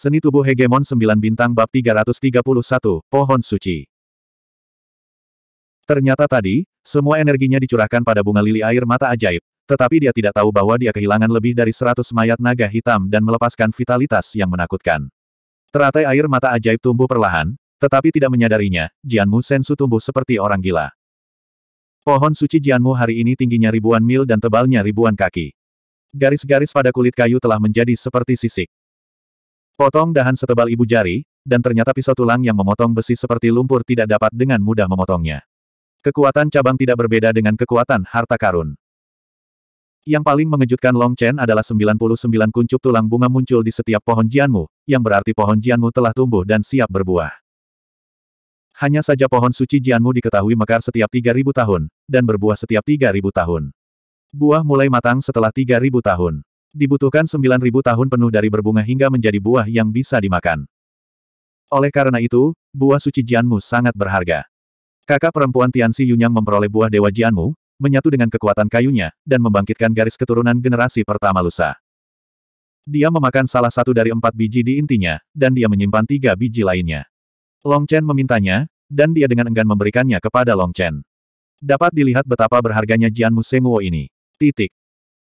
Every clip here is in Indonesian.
Seni tubuh hegemon sembilan bintang bab 331, Pohon Suci. Ternyata tadi, semua energinya dicurahkan pada bunga lili air mata ajaib, tetapi dia tidak tahu bahwa dia kehilangan lebih dari seratus mayat naga hitam dan melepaskan vitalitas yang menakutkan. Teratai air mata ajaib tumbuh perlahan, tetapi tidak menyadarinya, Jianmu Sensu tumbuh seperti orang gila. Pohon suci Jianmu hari ini tingginya ribuan mil dan tebalnya ribuan kaki. Garis-garis pada kulit kayu telah menjadi seperti sisik. Potong dahan setebal ibu jari, dan ternyata pisau tulang yang memotong besi seperti lumpur tidak dapat dengan mudah memotongnya. Kekuatan cabang tidak berbeda dengan kekuatan harta karun. Yang paling mengejutkan Long Chen adalah 99 kuncup tulang bunga muncul di setiap pohon jianmu, yang berarti pohon jianmu telah tumbuh dan siap berbuah. Hanya saja pohon suci jianmu diketahui mekar setiap 3.000 tahun, dan berbuah setiap 3.000 tahun. Buah mulai matang setelah 3.000 tahun. Dibutuhkan 9.000 tahun penuh dari berbunga hingga menjadi buah yang bisa dimakan. Oleh karena itu, buah suci Jianmu sangat berharga. Kakak perempuan Tian Tianxi Yunyang memperoleh buah Dewa Jianmu, menyatu dengan kekuatan kayunya, dan membangkitkan garis keturunan generasi pertama lusa. Dia memakan salah satu dari empat biji di intinya, dan dia menyimpan tiga biji lainnya. Long Chen memintanya, dan dia dengan enggan memberikannya kepada Long Chen. Dapat dilihat betapa berharganya Jianmu Senguo ini. Titik.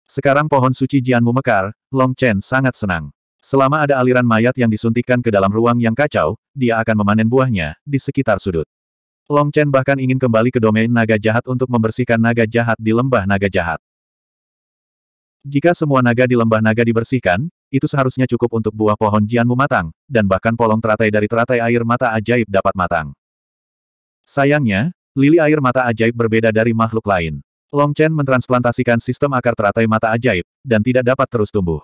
Sekarang pohon suci Jianmu mekar, Long Chen sangat senang. Selama ada aliran mayat yang disuntikkan ke dalam ruang yang kacau, dia akan memanen buahnya, di sekitar sudut. Long Chen bahkan ingin kembali ke domain naga jahat untuk membersihkan naga jahat di lembah naga jahat. Jika semua naga di lembah naga dibersihkan, itu seharusnya cukup untuk buah pohon Jianmu matang, dan bahkan polong teratai dari teratai air mata ajaib dapat matang. Sayangnya, lili air mata ajaib berbeda dari makhluk lain. Long Chen mentransplantasikan sistem akar teratai mata ajaib, dan tidak dapat terus tumbuh.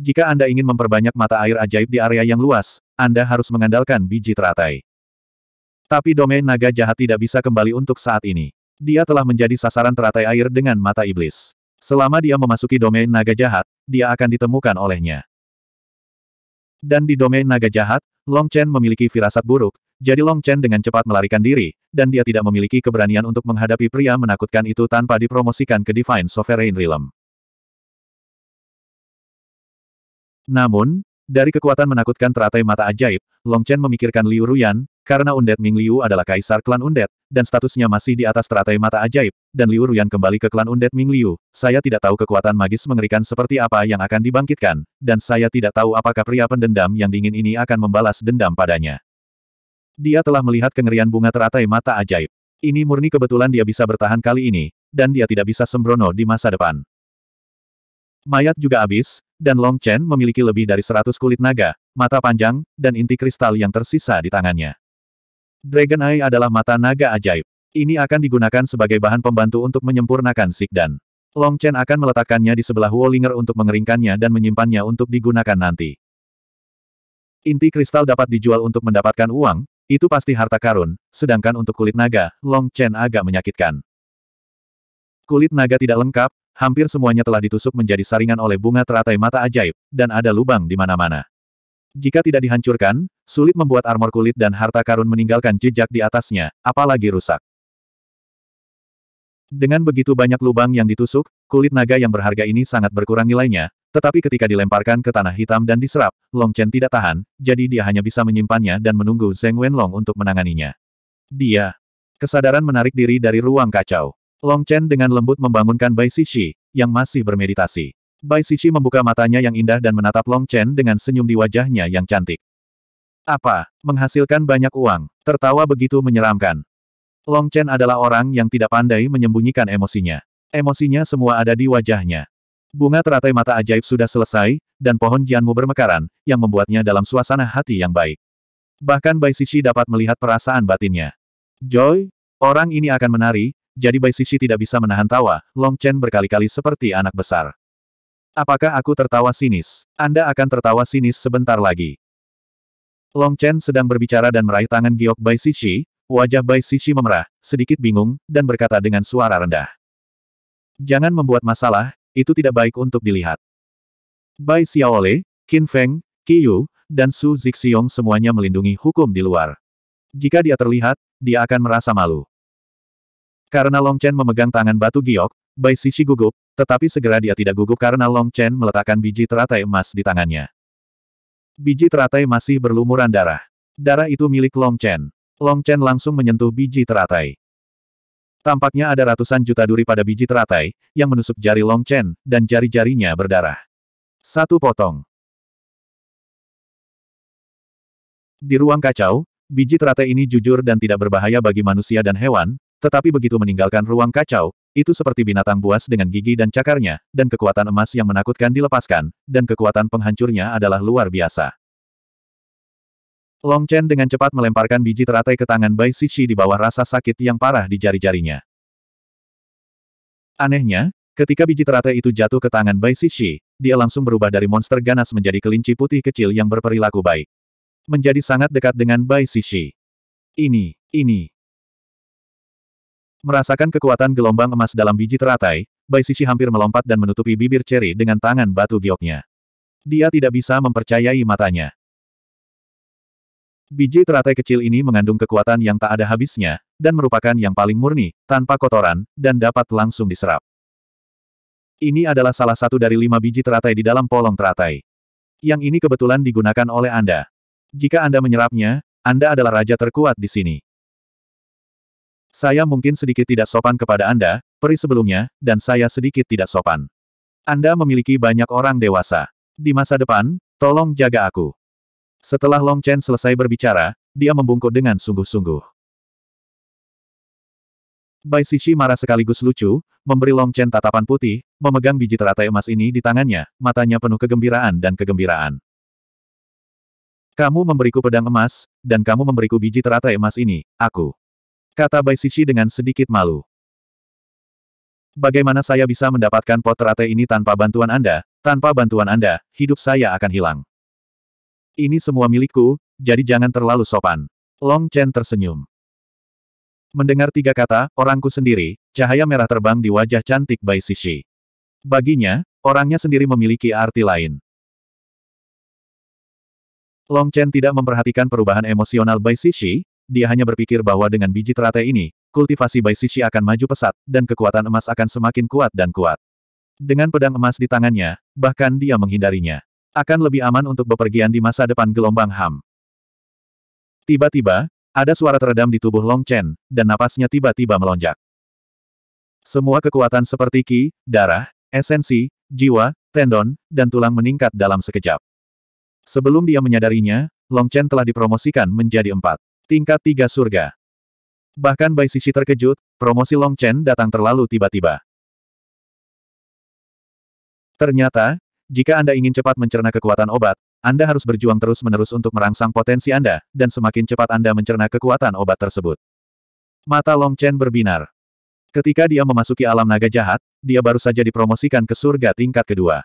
Jika Anda ingin memperbanyak mata air ajaib di area yang luas, Anda harus mengandalkan biji teratai. Tapi domain naga jahat tidak bisa kembali untuk saat ini. Dia telah menjadi sasaran teratai air dengan mata iblis. Selama dia memasuki domain naga jahat, dia akan ditemukan olehnya. Dan di domain naga jahat, Long Chen memiliki firasat buruk, jadi Long Chen dengan cepat melarikan diri, dan dia tidak memiliki keberanian untuk menghadapi pria menakutkan itu tanpa dipromosikan ke Divine Sovereign Realm. Namun, dari kekuatan menakutkan teratai mata ajaib, Long Chen memikirkan Liu Ruyan, karena Undead Ming Liu adalah kaisar klan Undead, dan statusnya masih di atas teratai mata ajaib, dan Liu Ruyan kembali ke klan Undead Ming Liu, saya tidak tahu kekuatan magis mengerikan seperti apa yang akan dibangkitkan, dan saya tidak tahu apakah pria pendendam yang dingin ini akan membalas dendam padanya. Dia telah melihat kengerian bunga teratai mata ajaib. Ini murni kebetulan dia bisa bertahan kali ini, dan dia tidak bisa sembrono di masa depan. Mayat juga habis, dan Long Chen memiliki lebih dari seratus kulit naga, mata panjang, dan inti kristal yang tersisa di tangannya. Dragon Eye adalah mata naga ajaib. Ini akan digunakan sebagai bahan pembantu untuk menyempurnakan Sikdan. Long Chen akan meletakkannya di sebelah Wolinger untuk mengeringkannya dan menyimpannya untuk digunakan nanti. Inti kristal dapat dijual untuk mendapatkan uang, itu pasti harta karun, sedangkan untuk kulit naga, Long Chen agak menyakitkan. Kulit naga tidak lengkap, hampir semuanya telah ditusuk menjadi saringan oleh bunga teratai mata ajaib, dan ada lubang di mana-mana. Jika tidak dihancurkan, sulit membuat armor kulit dan harta karun meninggalkan jejak di atasnya, apalagi rusak. Dengan begitu banyak lubang yang ditusuk, kulit naga yang berharga ini sangat berkurang nilainya, tetapi ketika dilemparkan ke tanah hitam dan diserap, Long Chen tidak tahan, jadi dia hanya bisa menyimpannya dan menunggu Zeng Wenlong untuk menanganinya. Dia. Kesadaran menarik diri dari ruang kacau. Long Chen dengan lembut membangunkan Bai Sishi yang masih bermeditasi. Bai Sishi membuka matanya yang indah dan menatap Long Chen dengan senyum di wajahnya yang cantik. Apa? Menghasilkan banyak uang. Tertawa begitu menyeramkan. Long Chen adalah orang yang tidak pandai menyembunyikan emosinya. Emosinya semua ada di wajahnya. Bunga teratai mata ajaib sudah selesai, dan pohon Jianmu bermekaran, yang membuatnya dalam suasana hati yang baik. Bahkan Bai Sisi dapat melihat perasaan batinnya. Joy, orang ini akan menari, jadi Bai Sisi tidak bisa menahan tawa, Long Chen berkali-kali seperti anak besar. Apakah aku tertawa sinis? Anda akan tertawa sinis sebentar lagi. Long Chen sedang berbicara dan meraih tangan giok Bai Sisi, wajah Bai Sisi memerah, sedikit bingung, dan berkata dengan suara rendah. Jangan membuat masalah, itu tidak baik untuk dilihat. Bai Xiaole, Qin Feng, Qiyu, dan Su Zixiong semuanya melindungi hukum di luar. Jika dia terlihat, dia akan merasa malu. Karena Long Chen memegang tangan batu giok, Bai Sisi gugup, tetapi segera dia tidak gugup karena Long Chen meletakkan biji teratai emas di tangannya. Biji teratai masih berlumuran darah. Darah itu milik Long Chen. Long Chen langsung menyentuh biji teratai. Tampaknya ada ratusan juta duri pada biji teratai, yang menusuk jari Long Chen, dan jari-jarinya berdarah. Satu potong. Di ruang kacau, biji teratai ini jujur dan tidak berbahaya bagi manusia dan hewan, tetapi begitu meninggalkan ruang kacau, itu seperti binatang buas dengan gigi dan cakarnya, dan kekuatan emas yang menakutkan dilepaskan, dan kekuatan penghancurnya adalah luar biasa. Long Chen dengan cepat melemparkan biji teratai ke tangan Bai Sisi di bawah rasa sakit yang parah di jari-jarinya. Anehnya, ketika biji teratai itu jatuh ke tangan Bai Sisi, dia langsung berubah dari monster ganas menjadi kelinci putih kecil yang berperilaku baik. Menjadi sangat dekat dengan Bai Sisi. Ini, ini. Merasakan kekuatan gelombang emas dalam biji teratai, Bai Sisi hampir melompat dan menutupi bibir ceri dengan tangan batu gioknya. Dia tidak bisa mempercayai matanya. Biji teratai kecil ini mengandung kekuatan yang tak ada habisnya, dan merupakan yang paling murni, tanpa kotoran, dan dapat langsung diserap. Ini adalah salah satu dari lima biji teratai di dalam polong teratai. Yang ini kebetulan digunakan oleh Anda. Jika Anda menyerapnya, Anda adalah raja terkuat di sini. Saya mungkin sedikit tidak sopan kepada Anda, peri sebelumnya, dan saya sedikit tidak sopan. Anda memiliki banyak orang dewasa. Di masa depan, tolong jaga aku. Setelah Long Chen selesai berbicara, dia membungkuk dengan sungguh-sungguh. Bai Sishi marah sekaligus lucu, memberi Long Chen tatapan putih, memegang biji teratai emas ini di tangannya, matanya penuh kegembiraan dan kegembiraan. Kamu memberiku pedang emas, dan kamu memberiku biji teratai emas ini, aku. Kata Bai Sishi dengan sedikit malu. Bagaimana saya bisa mendapatkan pot teratai ini tanpa bantuan Anda? Tanpa bantuan Anda, hidup saya akan hilang. Ini semua milikku, jadi jangan terlalu sopan. Long Chen tersenyum. Mendengar tiga kata, orangku sendiri, cahaya merah terbang di wajah cantik Bai Sishi. Baginya, orangnya sendiri memiliki arti lain. Long Chen tidak memperhatikan perubahan emosional Bai Sishi, dia hanya berpikir bahwa dengan biji teratai ini, kultivasi Bai Sishi akan maju pesat, dan kekuatan emas akan semakin kuat dan kuat. Dengan pedang emas di tangannya, bahkan dia menghindarinya. Akan lebih aman untuk bepergian di masa depan gelombang HAM. Tiba-tiba, ada suara teredam di tubuh Long Chen, dan napasnya tiba-tiba melonjak. Semua kekuatan seperti ki, darah, esensi, jiwa, tendon, dan tulang meningkat dalam sekejap. Sebelum dia menyadarinya, Long Chen telah dipromosikan menjadi empat. Tingkat tiga surga. Bahkan Bai Sisi terkejut, promosi Long Chen datang terlalu tiba-tiba. Ternyata, jika Anda ingin cepat mencerna kekuatan obat, Anda harus berjuang terus-menerus untuk merangsang potensi Anda, dan semakin cepat Anda mencerna kekuatan obat tersebut. Mata Long Chen berbinar. Ketika dia memasuki alam naga jahat, dia baru saja dipromosikan ke surga tingkat kedua.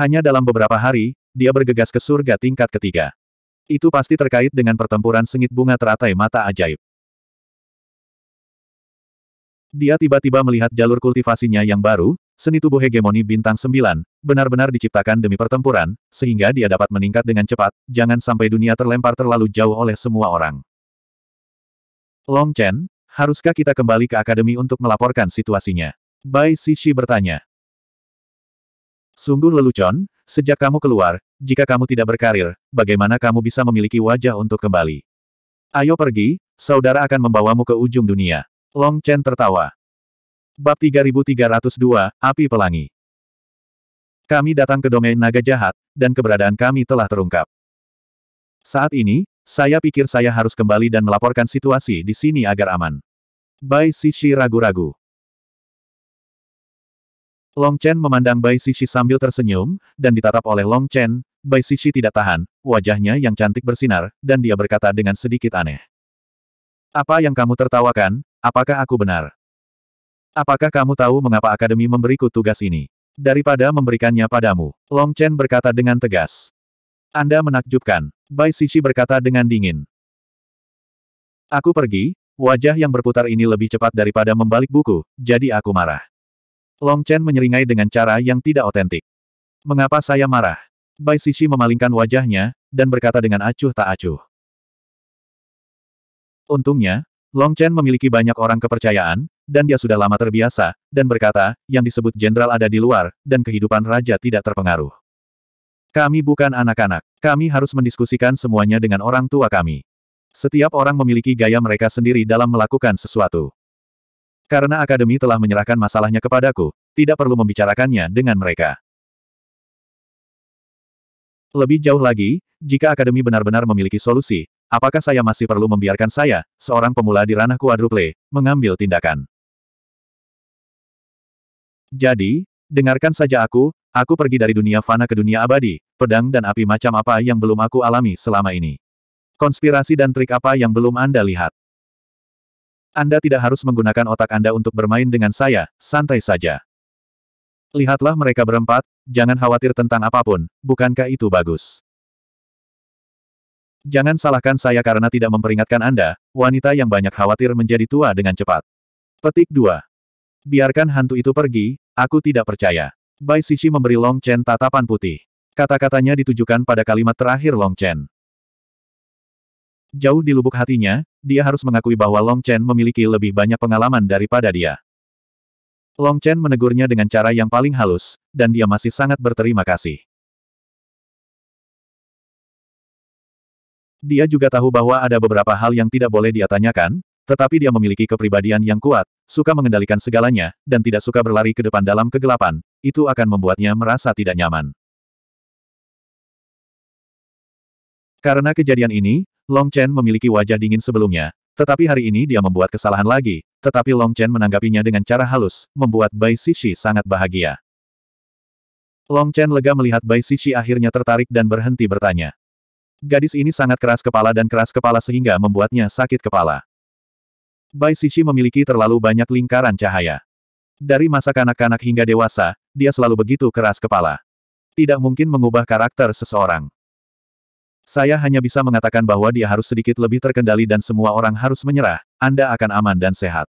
Hanya dalam beberapa hari, dia bergegas ke surga tingkat ketiga. Itu pasti terkait dengan pertempuran sengit bunga teratai mata ajaib. Dia tiba-tiba melihat jalur kultivasinya yang baru, Seni tubuh hegemoni bintang 9, benar-benar diciptakan demi pertempuran, sehingga dia dapat meningkat dengan cepat, jangan sampai dunia terlempar terlalu jauh oleh semua orang. Long Chen, haruskah kita kembali ke akademi untuk melaporkan situasinya? Bai Sishi bertanya. Sungguh lelucon, sejak kamu keluar, jika kamu tidak berkarir, bagaimana kamu bisa memiliki wajah untuk kembali? Ayo pergi, saudara akan membawamu ke ujung dunia. Long Chen tertawa. Bab 3302, Api Pelangi Kami datang ke domain naga jahat, dan keberadaan kami telah terungkap. Saat ini, saya pikir saya harus kembali dan melaporkan situasi di sini agar aman. Bai Sishi ragu-ragu. Long Chen memandang Bai Sishi sambil tersenyum, dan ditatap oleh Long Chen, Bai Sishi tidak tahan, wajahnya yang cantik bersinar, dan dia berkata dengan sedikit aneh. Apa yang kamu tertawakan, apakah aku benar? Apakah kamu tahu mengapa Akademi memberiku tugas ini? Daripada memberikannya padamu, Long Chen berkata dengan tegas. Anda menakjubkan, Bai Sisi berkata dengan dingin. Aku pergi, wajah yang berputar ini lebih cepat daripada membalik buku, jadi aku marah. Long Chen menyeringai dengan cara yang tidak otentik. Mengapa saya marah? Bai Sisi memalingkan wajahnya, dan berkata dengan acuh tak acuh. Untungnya, Long Chen memiliki banyak orang kepercayaan, dan dia sudah lama terbiasa, dan berkata, yang disebut jenderal ada di luar, dan kehidupan raja tidak terpengaruh. Kami bukan anak-anak. Kami harus mendiskusikan semuanya dengan orang tua kami. Setiap orang memiliki gaya mereka sendiri dalam melakukan sesuatu. Karena akademi telah menyerahkan masalahnya kepadaku, tidak perlu membicarakannya dengan mereka. Lebih jauh lagi, jika akademi benar-benar memiliki solusi, Apakah saya masih perlu membiarkan saya, seorang pemula di ranah kuadruple, mengambil tindakan? Jadi, dengarkan saja aku, aku pergi dari dunia fana ke dunia abadi, pedang dan api macam apa yang belum aku alami selama ini. Konspirasi dan trik apa yang belum Anda lihat. Anda tidak harus menggunakan otak Anda untuk bermain dengan saya, santai saja. Lihatlah mereka berempat, jangan khawatir tentang apapun, bukankah itu bagus? Jangan salahkan saya karena tidak memperingatkan Anda, wanita yang banyak khawatir menjadi tua dengan cepat. Petik 2. Biarkan hantu itu pergi, aku tidak percaya. Bai Sisi memberi Long Chen tatapan putih. Kata-katanya ditujukan pada kalimat terakhir Long Chen. Jauh di lubuk hatinya, dia harus mengakui bahwa Long Chen memiliki lebih banyak pengalaman daripada dia. Long Chen menegurnya dengan cara yang paling halus, dan dia masih sangat berterima kasih. Dia juga tahu bahwa ada beberapa hal yang tidak boleh dia tanyakan, tetapi dia memiliki kepribadian yang kuat, suka mengendalikan segalanya, dan tidak suka berlari ke depan dalam kegelapan, itu akan membuatnya merasa tidak nyaman. Karena kejadian ini, Long Chen memiliki wajah dingin sebelumnya. Tetapi hari ini dia membuat kesalahan lagi, tetapi Long Chen menanggapinya dengan cara halus, membuat Bai Sishi sangat bahagia. Long Chen lega melihat Bai Sishi akhirnya tertarik dan berhenti bertanya. Gadis ini sangat keras kepala dan keras kepala sehingga membuatnya sakit kepala. Bai Sishi memiliki terlalu banyak lingkaran cahaya. Dari masa kanak-kanak hingga dewasa, dia selalu begitu keras kepala. Tidak mungkin mengubah karakter seseorang. Saya hanya bisa mengatakan bahwa dia harus sedikit lebih terkendali dan semua orang harus menyerah, Anda akan aman dan sehat.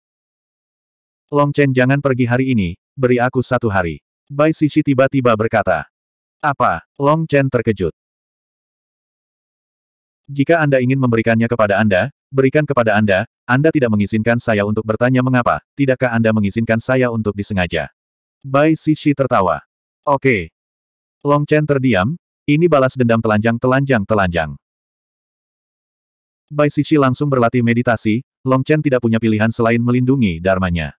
Long Chen jangan pergi hari ini, beri aku satu hari. Bai Sishi tiba-tiba berkata. Apa? Long Chen terkejut. Jika Anda ingin memberikannya kepada Anda, berikan kepada Anda, Anda tidak mengizinkan saya untuk bertanya mengapa, tidakkah Anda mengizinkan saya untuk disengaja? Bai Sishi tertawa. Oke. Okay. Long Chen terdiam, ini balas dendam telanjang-telanjang-telanjang. Bai Sishi langsung berlatih meditasi, Long Chen tidak punya pilihan selain melindungi dharmanya.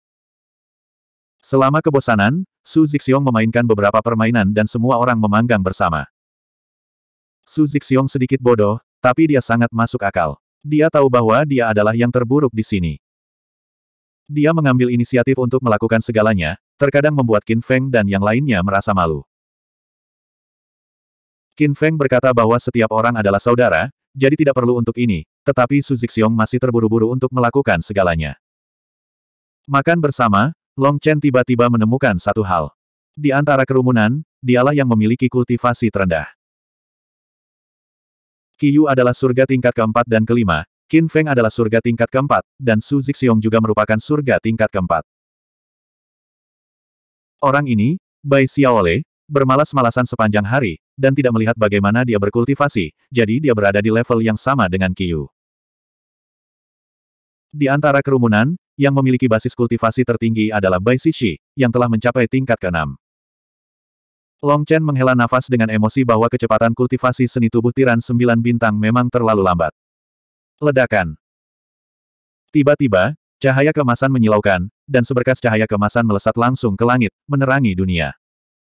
Selama kebosanan, Su Zixiong memainkan beberapa permainan dan semua orang memanggang bersama. Su Zixiong sedikit bodoh, tapi dia sangat masuk akal. Dia tahu bahwa dia adalah yang terburuk di sini. Dia mengambil inisiatif untuk melakukan segalanya, terkadang membuat Qin Feng dan yang lainnya merasa malu. Qin Feng berkata bahwa setiap orang adalah saudara, jadi tidak perlu untuk ini, tetapi Su Zixiong masih terburu-buru untuk melakukan segalanya. Makan bersama, Long Chen tiba-tiba menemukan satu hal. Di antara kerumunan, dialah yang memiliki kultivasi terendah. Qiyu adalah surga tingkat keempat dan kelima, Qin Feng adalah surga tingkat keempat, dan Su Zixiong juga merupakan surga tingkat keempat. Orang ini, Bai Xiaole, bermalas-malasan sepanjang hari, dan tidak melihat bagaimana dia berkultivasi, jadi dia berada di level yang sama dengan Qiyu. Di antara kerumunan, yang memiliki basis kultivasi tertinggi adalah Bai Xixi, yang telah mencapai tingkat keenam. 6 Long Chen menghela nafas dengan emosi bahwa kecepatan kultivasi seni tubuh tiran sembilan bintang memang terlalu lambat. Ledakan. Tiba-tiba, cahaya kemasan menyilaukan, dan seberkas cahaya kemasan melesat langsung ke langit, menerangi dunia.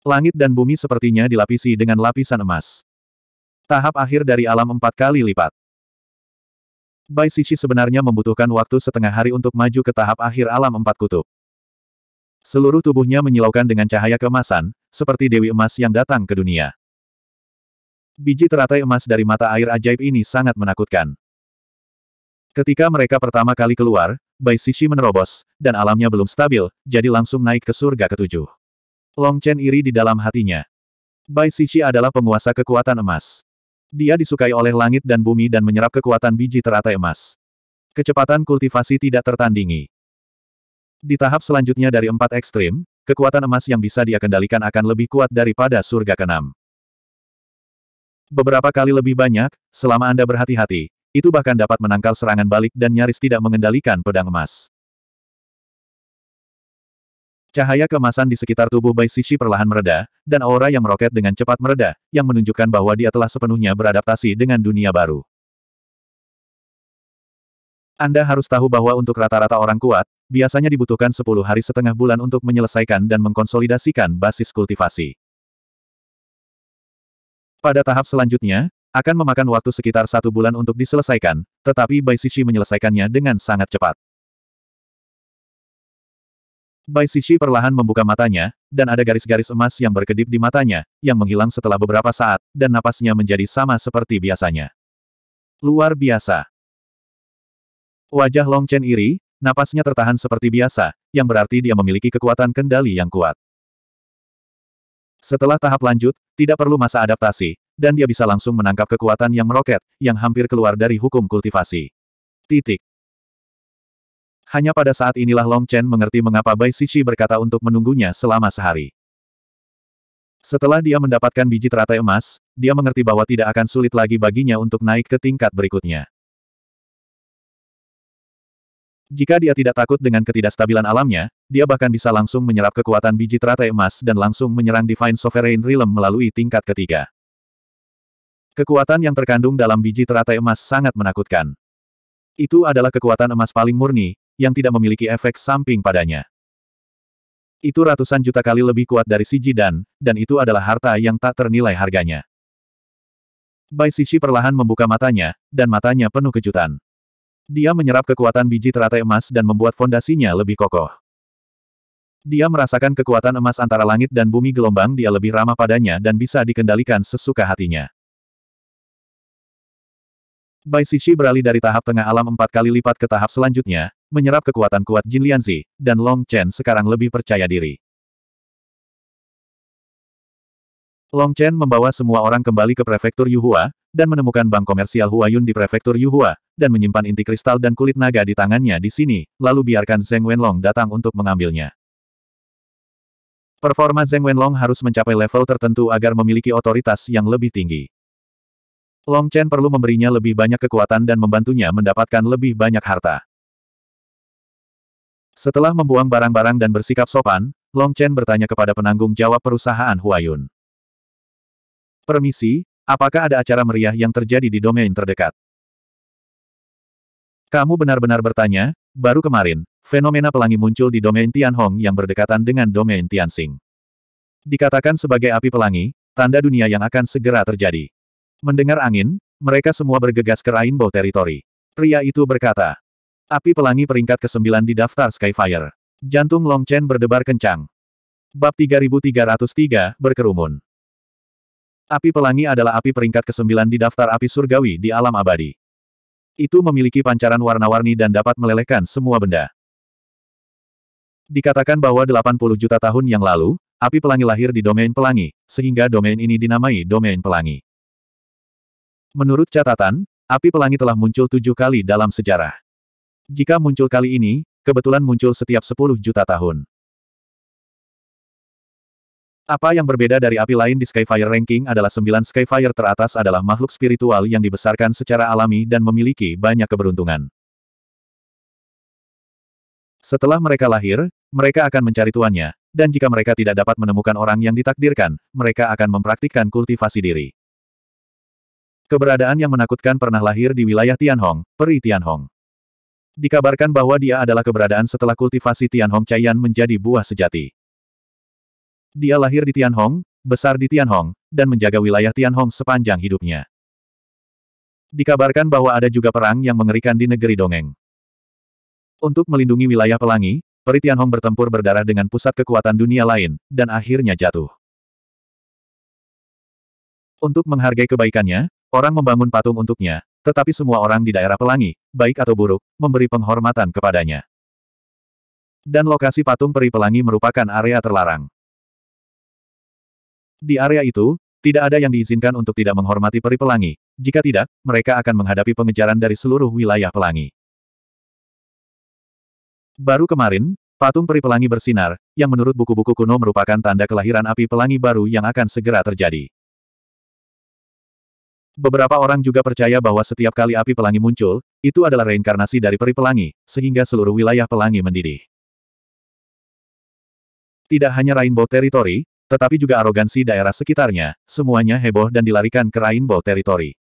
Langit dan bumi sepertinya dilapisi dengan lapisan emas. Tahap akhir dari alam empat kali lipat. Bai Sisi sebenarnya membutuhkan waktu setengah hari untuk maju ke tahap akhir alam empat kutub. Seluruh tubuhnya menyilaukan dengan cahaya kemasan, seperti Dewi Emas yang datang ke dunia. Biji teratai emas dari mata air ajaib ini sangat menakutkan. Ketika mereka pertama kali keluar, Bai Sishi menerobos, dan alamnya belum stabil, jadi langsung naik ke surga ketujuh. Long Chen iri di dalam hatinya. Bai Sishi adalah penguasa kekuatan emas. Dia disukai oleh langit dan bumi dan menyerap kekuatan biji teratai emas. Kecepatan kultivasi tidak tertandingi. Di tahap selanjutnya dari empat ekstrim, kekuatan emas yang bisa dia kendalikan akan lebih kuat daripada surga keenam. Beberapa kali lebih banyak, selama Anda berhati-hati, itu bahkan dapat menangkal serangan balik dan nyaris tidak mengendalikan pedang emas. Cahaya kemasan di sekitar tubuh Bai Sishi perlahan mereda, dan aura yang meroket dengan cepat mereda, yang menunjukkan bahwa dia telah sepenuhnya beradaptasi dengan dunia baru. Anda harus tahu bahwa untuk rata-rata orang kuat, biasanya dibutuhkan 10 hari setengah bulan untuk menyelesaikan dan mengkonsolidasikan basis kultivasi. Pada tahap selanjutnya, akan memakan waktu sekitar satu bulan untuk diselesaikan, tetapi Bai Sishi menyelesaikannya dengan sangat cepat. Bai Sishi perlahan membuka matanya, dan ada garis-garis emas yang berkedip di matanya, yang menghilang setelah beberapa saat, dan napasnya menjadi sama seperti biasanya. Luar biasa. Wajah Long Chen iri, napasnya tertahan seperti biasa, yang berarti dia memiliki kekuatan kendali yang kuat. Setelah tahap lanjut, tidak perlu masa adaptasi, dan dia bisa langsung menangkap kekuatan yang meroket, yang hampir keluar dari hukum kultivasi. Titik. Hanya pada saat inilah Long Chen mengerti mengapa Bai Sishi berkata untuk menunggunya selama sehari. Setelah dia mendapatkan biji teratai emas, dia mengerti bahwa tidak akan sulit lagi baginya untuk naik ke tingkat berikutnya. Jika dia tidak takut dengan ketidakstabilan alamnya, dia bahkan bisa langsung menyerap kekuatan biji teratai emas dan langsung menyerang Divine Sovereign Realm melalui tingkat ketiga. Kekuatan yang terkandung dalam biji teratai emas sangat menakutkan. Itu adalah kekuatan emas paling murni, yang tidak memiliki efek samping padanya. Itu ratusan juta kali lebih kuat dari si Jidan, dan itu adalah harta yang tak ternilai harganya. Bai Sishi perlahan membuka matanya, dan matanya penuh kejutan. Dia menyerap kekuatan biji teratai emas dan membuat fondasinya lebih kokoh. Dia merasakan kekuatan emas antara langit dan bumi gelombang dia lebih ramah padanya dan bisa dikendalikan sesuka hatinya. Bai Sishi beralih dari tahap tengah alam empat kali lipat ke tahap selanjutnya, menyerap kekuatan kuat Jin Lianzi, dan Long Chen sekarang lebih percaya diri. Long Chen membawa semua orang kembali ke prefektur Yuhua, dan menemukan bank komersial Huayun di prefektur Yuhua, dan menyimpan inti kristal dan kulit naga di tangannya di sini, lalu biarkan Zeng Wenlong datang untuk mengambilnya. Performa Zeng Wenlong harus mencapai level tertentu agar memiliki otoritas yang lebih tinggi. Long Chen perlu memberinya lebih banyak kekuatan dan membantunya mendapatkan lebih banyak harta. Setelah membuang barang-barang dan bersikap sopan, Long Chen bertanya kepada penanggung jawab perusahaan Huayun. Permisi, Apakah ada acara meriah yang terjadi di domain terdekat? Kamu benar-benar bertanya, baru kemarin, fenomena pelangi muncul di domain Tianhong yang berdekatan dengan domain Tianxing. Dikatakan sebagai api pelangi, tanda dunia yang akan segera terjadi. Mendengar angin, mereka semua bergegas ke Rainbow Territory. Pria itu berkata, Api pelangi peringkat ke-9 di daftar Skyfire. Jantung Long Chen berdebar kencang. Bab 3303, berkerumun. Api pelangi adalah api peringkat ke-9 di daftar api surgawi di alam abadi. Itu memiliki pancaran warna-warni dan dapat melelehkan semua benda. Dikatakan bahwa 80 juta tahun yang lalu, api pelangi lahir di domain pelangi, sehingga domain ini dinamai domain pelangi. Menurut catatan, api pelangi telah muncul tujuh kali dalam sejarah. Jika muncul kali ini, kebetulan muncul setiap 10 juta tahun. Apa yang berbeda dari api lain di Skyfire Ranking adalah sembilan Skyfire teratas adalah makhluk spiritual yang dibesarkan secara alami dan memiliki banyak keberuntungan. Setelah mereka lahir, mereka akan mencari tuannya, dan jika mereka tidak dapat menemukan orang yang ditakdirkan, mereka akan mempraktikkan kultivasi diri. Keberadaan yang menakutkan pernah lahir di wilayah Tianhong, peri Tianhong. Dikabarkan bahwa dia adalah keberadaan setelah kultivasi Tianhong Chaiyan menjadi buah sejati. Dia lahir di Tianhong, besar di Tianhong, dan menjaga wilayah Tianhong sepanjang hidupnya. Dikabarkan bahwa ada juga perang yang mengerikan di negeri Dongeng. Untuk melindungi wilayah pelangi, Peri Tianhong bertempur berdarah dengan pusat kekuatan dunia lain, dan akhirnya jatuh. Untuk menghargai kebaikannya, orang membangun patung untuknya, tetapi semua orang di daerah pelangi, baik atau buruk, memberi penghormatan kepadanya. Dan lokasi patung peri pelangi merupakan area terlarang. Di area itu, tidak ada yang diizinkan untuk tidak menghormati peri pelangi. Jika tidak, mereka akan menghadapi pengejaran dari seluruh wilayah pelangi. Baru kemarin, patung peri pelangi bersinar, yang menurut buku-buku kuno merupakan tanda kelahiran api pelangi baru yang akan segera terjadi. Beberapa orang juga percaya bahwa setiap kali api pelangi muncul, itu adalah reinkarnasi dari peri pelangi, sehingga seluruh wilayah pelangi mendidih. Tidak hanya Rainbow Territory, tetapi juga arogansi daerah sekitarnya, semuanya heboh dan dilarikan ke Rainbow Territory.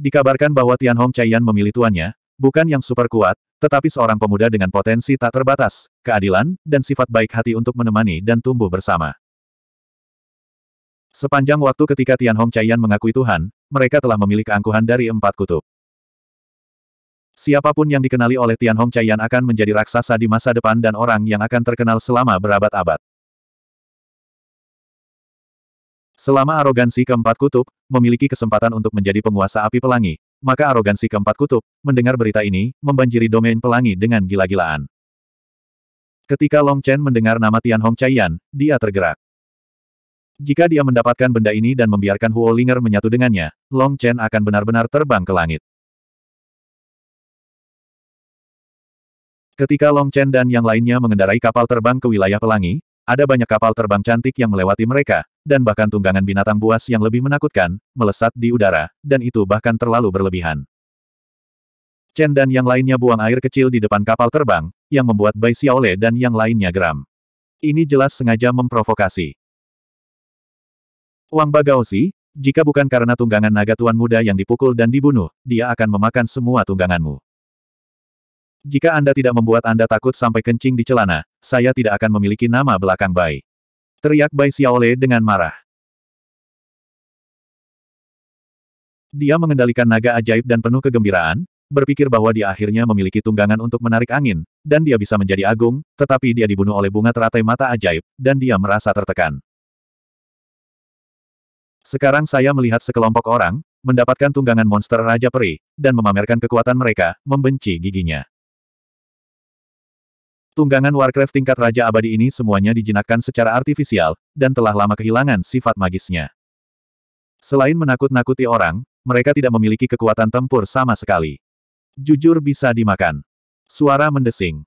Dikabarkan bahwa Tian Hong Chaiyan memilih tuannya, bukan yang super kuat, tetapi seorang pemuda dengan potensi tak terbatas, keadilan, dan sifat baik hati untuk menemani dan tumbuh bersama. Sepanjang waktu ketika Tian Hong Chaiyan mengakui Tuhan, mereka telah memiliki keangkuhan dari empat kutub. Siapapun yang dikenali oleh Tian Hong Hongcayan akan menjadi raksasa di masa depan dan orang yang akan terkenal selama berabad-abad. Selama arogansi keempat kutub memiliki kesempatan untuk menjadi penguasa api pelangi, maka arogansi keempat kutub mendengar berita ini membanjiri domain pelangi dengan gila-gilaan. Ketika Long Chen mendengar nama Tian Hong Chaiyan, dia tergerak. Jika dia mendapatkan benda ini dan membiarkan Huo Linger menyatu dengannya, Long Chen akan benar-benar terbang ke langit. Ketika Long Chen dan yang lainnya mengendarai kapal terbang ke wilayah pelangi, ada banyak kapal terbang cantik yang melewati mereka, dan bahkan tunggangan binatang buas yang lebih menakutkan, melesat di udara, dan itu bahkan terlalu berlebihan. Chen dan yang lainnya buang air kecil di depan kapal terbang, yang membuat Bai Xiaole dan yang lainnya geram. Ini jelas sengaja memprovokasi. Wang Bagaosi, jika bukan karena tunggangan naga tuan muda yang dipukul dan dibunuh, dia akan memakan semua tungganganmu. Jika Anda tidak membuat Anda takut sampai kencing di celana, saya tidak akan memiliki nama belakang Bai. Teriak Bai Xiaole dengan marah. Dia mengendalikan naga ajaib dan penuh kegembiraan, berpikir bahwa dia akhirnya memiliki tunggangan untuk menarik angin, dan dia bisa menjadi agung, tetapi dia dibunuh oleh bunga teratai mata ajaib, dan dia merasa tertekan. Sekarang saya melihat sekelompok orang, mendapatkan tunggangan monster Raja Peri, dan memamerkan kekuatan mereka, membenci giginya. Tunggangan Warcraft tingkat Raja Abadi ini semuanya dijinakkan secara artifisial, dan telah lama kehilangan sifat magisnya. Selain menakut-nakuti orang, mereka tidak memiliki kekuatan tempur sama sekali. Jujur bisa dimakan. Suara mendesing.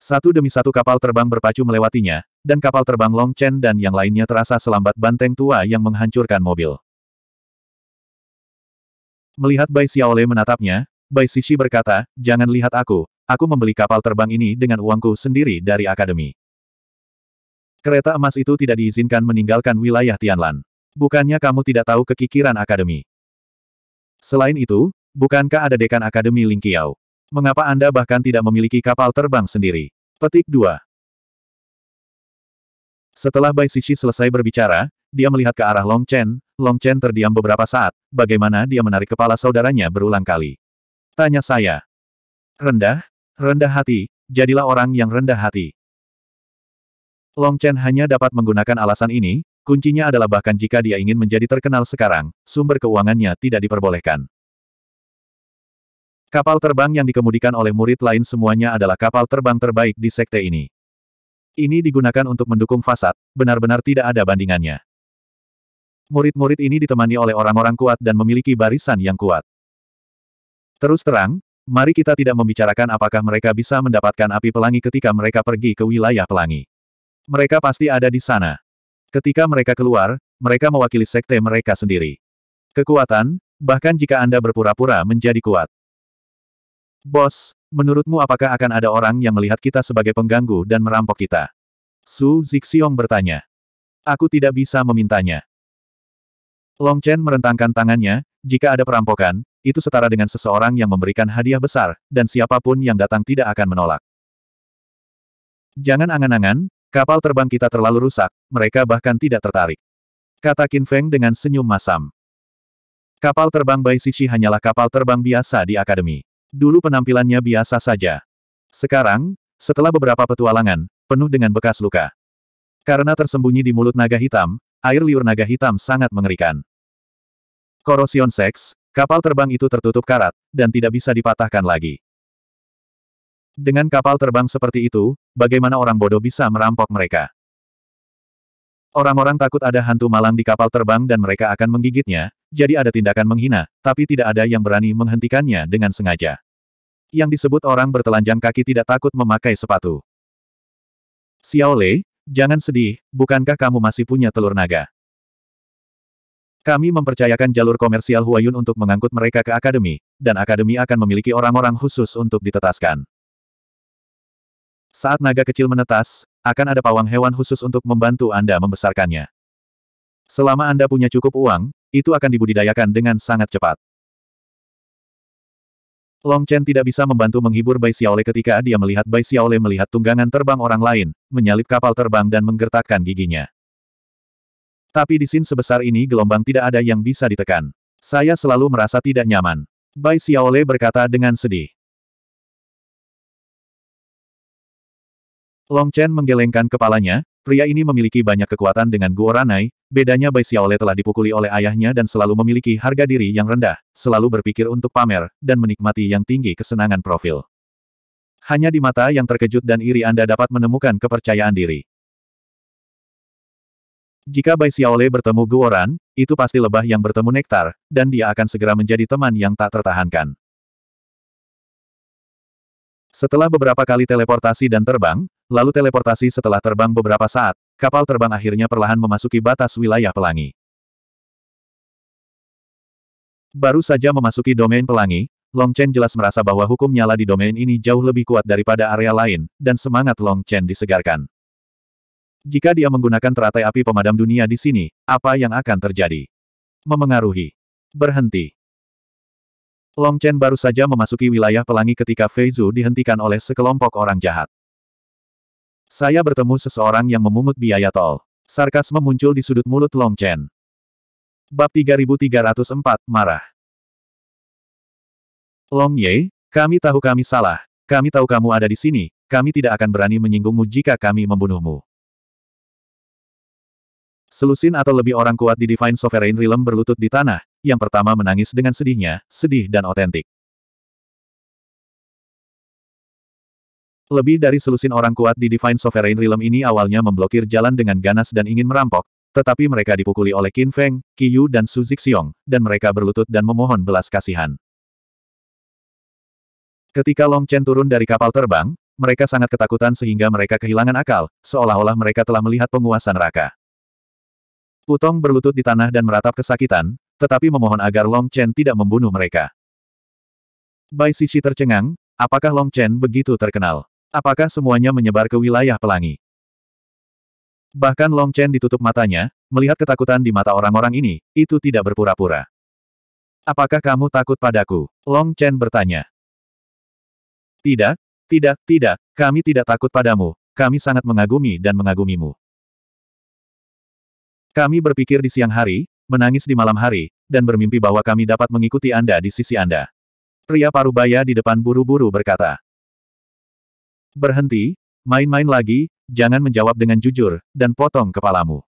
Satu demi satu kapal terbang berpacu melewatinya, dan kapal terbang Long Chen dan yang lainnya terasa selambat banteng tua yang menghancurkan mobil. Melihat Bai Xiaole menatapnya, Bai Sishi berkata, jangan lihat aku, Aku membeli kapal terbang ini dengan uangku sendiri dari akademi. Kereta emas itu tidak diizinkan meninggalkan wilayah Tianlan. Bukannya kamu tidak tahu kekikiran akademi. Selain itu, bukankah ada dekan akademi Ling Lingqiao? Mengapa Anda bahkan tidak memiliki kapal terbang sendiri? Petik 2. Setelah Bai Sisi selesai berbicara, dia melihat ke arah Long Chen. Long Chen terdiam beberapa saat, bagaimana dia menarik kepala saudaranya berulang kali. Tanya saya. Rendah, Rendah hati, jadilah orang yang rendah hati. Long Chen hanya dapat menggunakan alasan ini, kuncinya adalah bahkan jika dia ingin menjadi terkenal sekarang, sumber keuangannya tidak diperbolehkan. Kapal terbang yang dikemudikan oleh murid lain semuanya adalah kapal terbang terbaik di sekte ini. Ini digunakan untuk mendukung fasad, benar-benar tidak ada bandingannya. Murid-murid ini ditemani oleh orang-orang kuat dan memiliki barisan yang kuat. Terus terang, Mari kita tidak membicarakan apakah mereka bisa mendapatkan api pelangi ketika mereka pergi ke wilayah pelangi. Mereka pasti ada di sana. Ketika mereka keluar, mereka mewakili sekte mereka sendiri. Kekuatan, bahkan jika Anda berpura-pura menjadi kuat. Bos, menurutmu apakah akan ada orang yang melihat kita sebagai pengganggu dan merampok kita? Su Zixiong bertanya. Aku tidak bisa memintanya. Long Chen merentangkan tangannya, jika ada perampokan, itu setara dengan seseorang yang memberikan hadiah besar, dan siapapun yang datang tidak akan menolak. Jangan angan-angan, kapal terbang kita terlalu rusak, mereka bahkan tidak tertarik. Kata Qin Feng dengan senyum masam. Kapal terbang Bai Sisi hanyalah kapal terbang biasa di akademi. Dulu penampilannya biasa saja. Sekarang, setelah beberapa petualangan, penuh dengan bekas luka. Karena tersembunyi di mulut naga hitam, air liur naga hitam sangat mengerikan. Korosion seks, Kapal terbang itu tertutup karat, dan tidak bisa dipatahkan lagi. Dengan kapal terbang seperti itu, bagaimana orang bodoh bisa merampok mereka? Orang-orang takut ada hantu malang di kapal terbang dan mereka akan menggigitnya, jadi ada tindakan menghina, tapi tidak ada yang berani menghentikannya dengan sengaja. Yang disebut orang bertelanjang kaki tidak takut memakai sepatu. Xiao Lei, jangan sedih, bukankah kamu masih punya telur naga? Kami mempercayakan jalur komersial Huayun untuk mengangkut mereka ke akademi, dan akademi akan memiliki orang-orang khusus untuk ditetaskan. Saat naga kecil menetas, akan ada pawang hewan khusus untuk membantu Anda membesarkannya. Selama Anda punya cukup uang, itu akan dibudidayakan dengan sangat cepat. Long Chen tidak bisa membantu menghibur Bai Xiaole ketika dia melihat Bai Xiaole melihat tunggangan terbang orang lain, menyalip kapal terbang dan menggertakkan giginya. Tapi di sin sebesar ini gelombang tidak ada yang bisa ditekan. Saya selalu merasa tidak nyaman. Bai Xiaole berkata dengan sedih. Long Chen menggelengkan kepalanya, pria ini memiliki banyak kekuatan dengan Guo Ranai, bedanya Bai Xiaole telah dipukuli oleh ayahnya dan selalu memiliki harga diri yang rendah, selalu berpikir untuk pamer, dan menikmati yang tinggi kesenangan profil. Hanya di mata yang terkejut dan iri Anda dapat menemukan kepercayaan diri. Jika Bai Xiaole bertemu Guoran, itu pasti lebah yang bertemu nektar, dan dia akan segera menjadi teman yang tak tertahankan. Setelah beberapa kali teleportasi dan terbang, lalu teleportasi setelah terbang beberapa saat, kapal terbang akhirnya perlahan memasuki batas wilayah pelangi. Baru saja memasuki domain pelangi, Long Chen jelas merasa bahwa hukum nyala di domain ini jauh lebih kuat daripada area lain, dan semangat Long Chen disegarkan. Jika dia menggunakan teratai api pemadam dunia di sini, apa yang akan terjadi? Memengaruhi. Berhenti. Long Chen baru saja memasuki wilayah pelangi ketika Fei Zhu dihentikan oleh sekelompok orang jahat. Saya bertemu seseorang yang memungut biaya tol. Sarkasme muncul di sudut mulut Long Chen. Bab 3304, Marah. Long Ye, kami tahu kami salah, kami tahu kamu ada di sini, kami tidak akan berani menyinggungmu jika kami membunuhmu. Selusin atau lebih orang kuat di Divine Sovereign Realm berlutut di tanah, yang pertama menangis dengan sedihnya, sedih dan otentik. Lebih dari selusin orang kuat di Divine Sovereign Realm ini awalnya memblokir jalan dengan ganas dan ingin merampok, tetapi mereka dipukuli oleh Qin Feng, Yu dan Su Zixiong, dan mereka berlutut dan memohon belas kasihan. Ketika Long Chen turun dari kapal terbang, mereka sangat ketakutan sehingga mereka kehilangan akal, seolah-olah mereka telah melihat penguasa neraka. Putong berlutut di tanah dan meratap kesakitan, tetapi memohon agar Long Chen tidak membunuh mereka. Bai Sisi tercengang, apakah Long Chen begitu terkenal? Apakah semuanya menyebar ke wilayah pelangi? Bahkan Long Chen ditutup matanya, melihat ketakutan di mata orang-orang ini, itu tidak berpura-pura. Apakah kamu takut padaku? Long Chen bertanya. Tidak, tidak, tidak, kami tidak takut padamu, kami sangat mengagumi dan mengagumimu. Kami berpikir di siang hari, menangis di malam hari, dan bermimpi bahwa kami dapat mengikuti Anda di sisi Anda. Pria parubaya di depan buru-buru berkata. Berhenti, main-main lagi, jangan menjawab dengan jujur, dan potong kepalamu.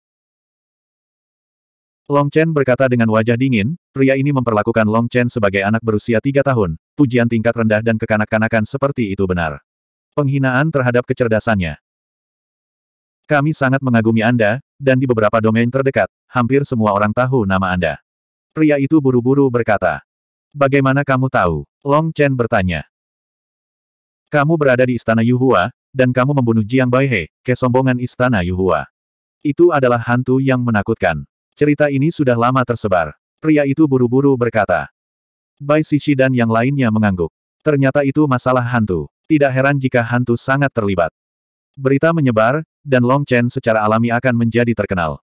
Long Chen berkata dengan wajah dingin, pria ini memperlakukan Long Chen sebagai anak berusia tiga tahun, pujian tingkat rendah dan kekanak-kanakan seperti itu benar. Penghinaan terhadap kecerdasannya. Kami sangat mengagumi Anda, dan di beberapa domain terdekat, hampir semua orang tahu nama Anda. Pria itu buru-buru berkata. Bagaimana kamu tahu? Long Chen bertanya. Kamu berada di istana Yuhua, dan kamu membunuh Jiang Baihe, kesombongan istana Yuhua. Itu adalah hantu yang menakutkan. Cerita ini sudah lama tersebar. Pria itu buru-buru berkata. Bai Sishi dan yang lainnya mengangguk. Ternyata itu masalah hantu. Tidak heran jika hantu sangat terlibat. Berita menyebar, dan Long Chen secara alami akan menjadi terkenal.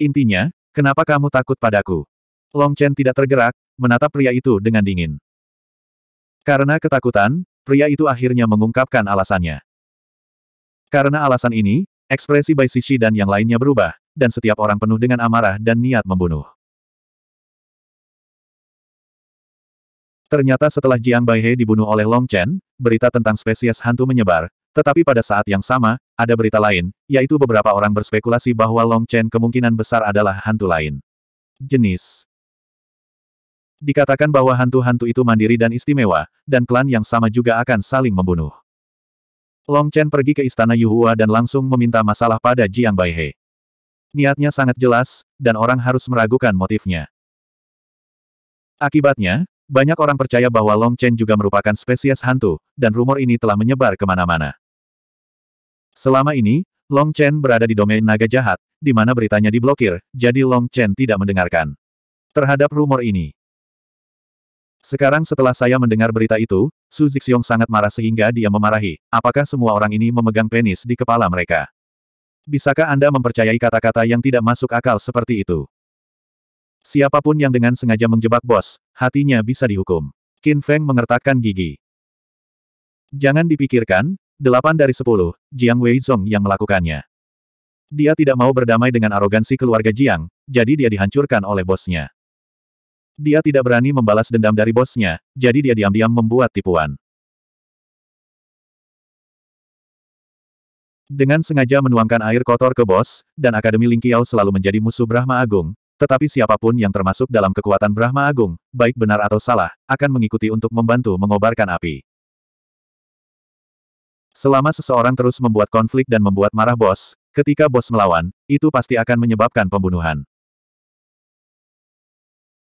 Intinya, kenapa kamu takut padaku? Long Chen tidak tergerak, menatap pria itu dengan dingin. Karena ketakutan, pria itu akhirnya mengungkapkan alasannya. Karena alasan ini, ekspresi Bai Sishi dan yang lainnya berubah, dan setiap orang penuh dengan amarah dan niat membunuh. Ternyata setelah Jiang Baihe dibunuh oleh Long Chen, berita tentang spesies hantu menyebar, tetapi pada saat yang sama, ada berita lain, yaitu beberapa orang berspekulasi bahwa Long Chen kemungkinan besar adalah hantu lain. Jenis Dikatakan bahwa hantu-hantu itu mandiri dan istimewa, dan klan yang sama juga akan saling membunuh. Long Chen pergi ke istana Yuhua dan langsung meminta masalah pada Jiang Baihe. Niatnya sangat jelas, dan orang harus meragukan motifnya. Akibatnya, banyak orang percaya bahwa Long Chen juga merupakan spesies hantu, dan rumor ini telah menyebar kemana-mana. Selama ini, Long Chen berada di domain naga jahat, di mana beritanya diblokir, jadi Long Chen tidak mendengarkan. Terhadap rumor ini. Sekarang setelah saya mendengar berita itu, Su Zixiong sangat marah sehingga dia memarahi, apakah semua orang ini memegang penis di kepala mereka? Bisakah Anda mempercayai kata-kata yang tidak masuk akal seperti itu? Siapapun yang dengan sengaja menjebak bos, hatinya bisa dihukum. Qin Feng mengertakkan gigi. Jangan dipikirkan, delapan dari sepuluh, Jiang Wei Weizong yang melakukannya. Dia tidak mau berdamai dengan arogansi keluarga Jiang, jadi dia dihancurkan oleh bosnya. Dia tidak berani membalas dendam dari bosnya, jadi dia diam-diam membuat tipuan. Dengan sengaja menuangkan air kotor ke bos, dan Akademi Lingqiao selalu menjadi musuh Brahma Agung, tetapi siapapun yang termasuk dalam kekuatan Brahma Agung, baik benar atau salah, akan mengikuti untuk membantu mengobarkan api. Selama seseorang terus membuat konflik dan membuat marah bos, ketika bos melawan, itu pasti akan menyebabkan pembunuhan.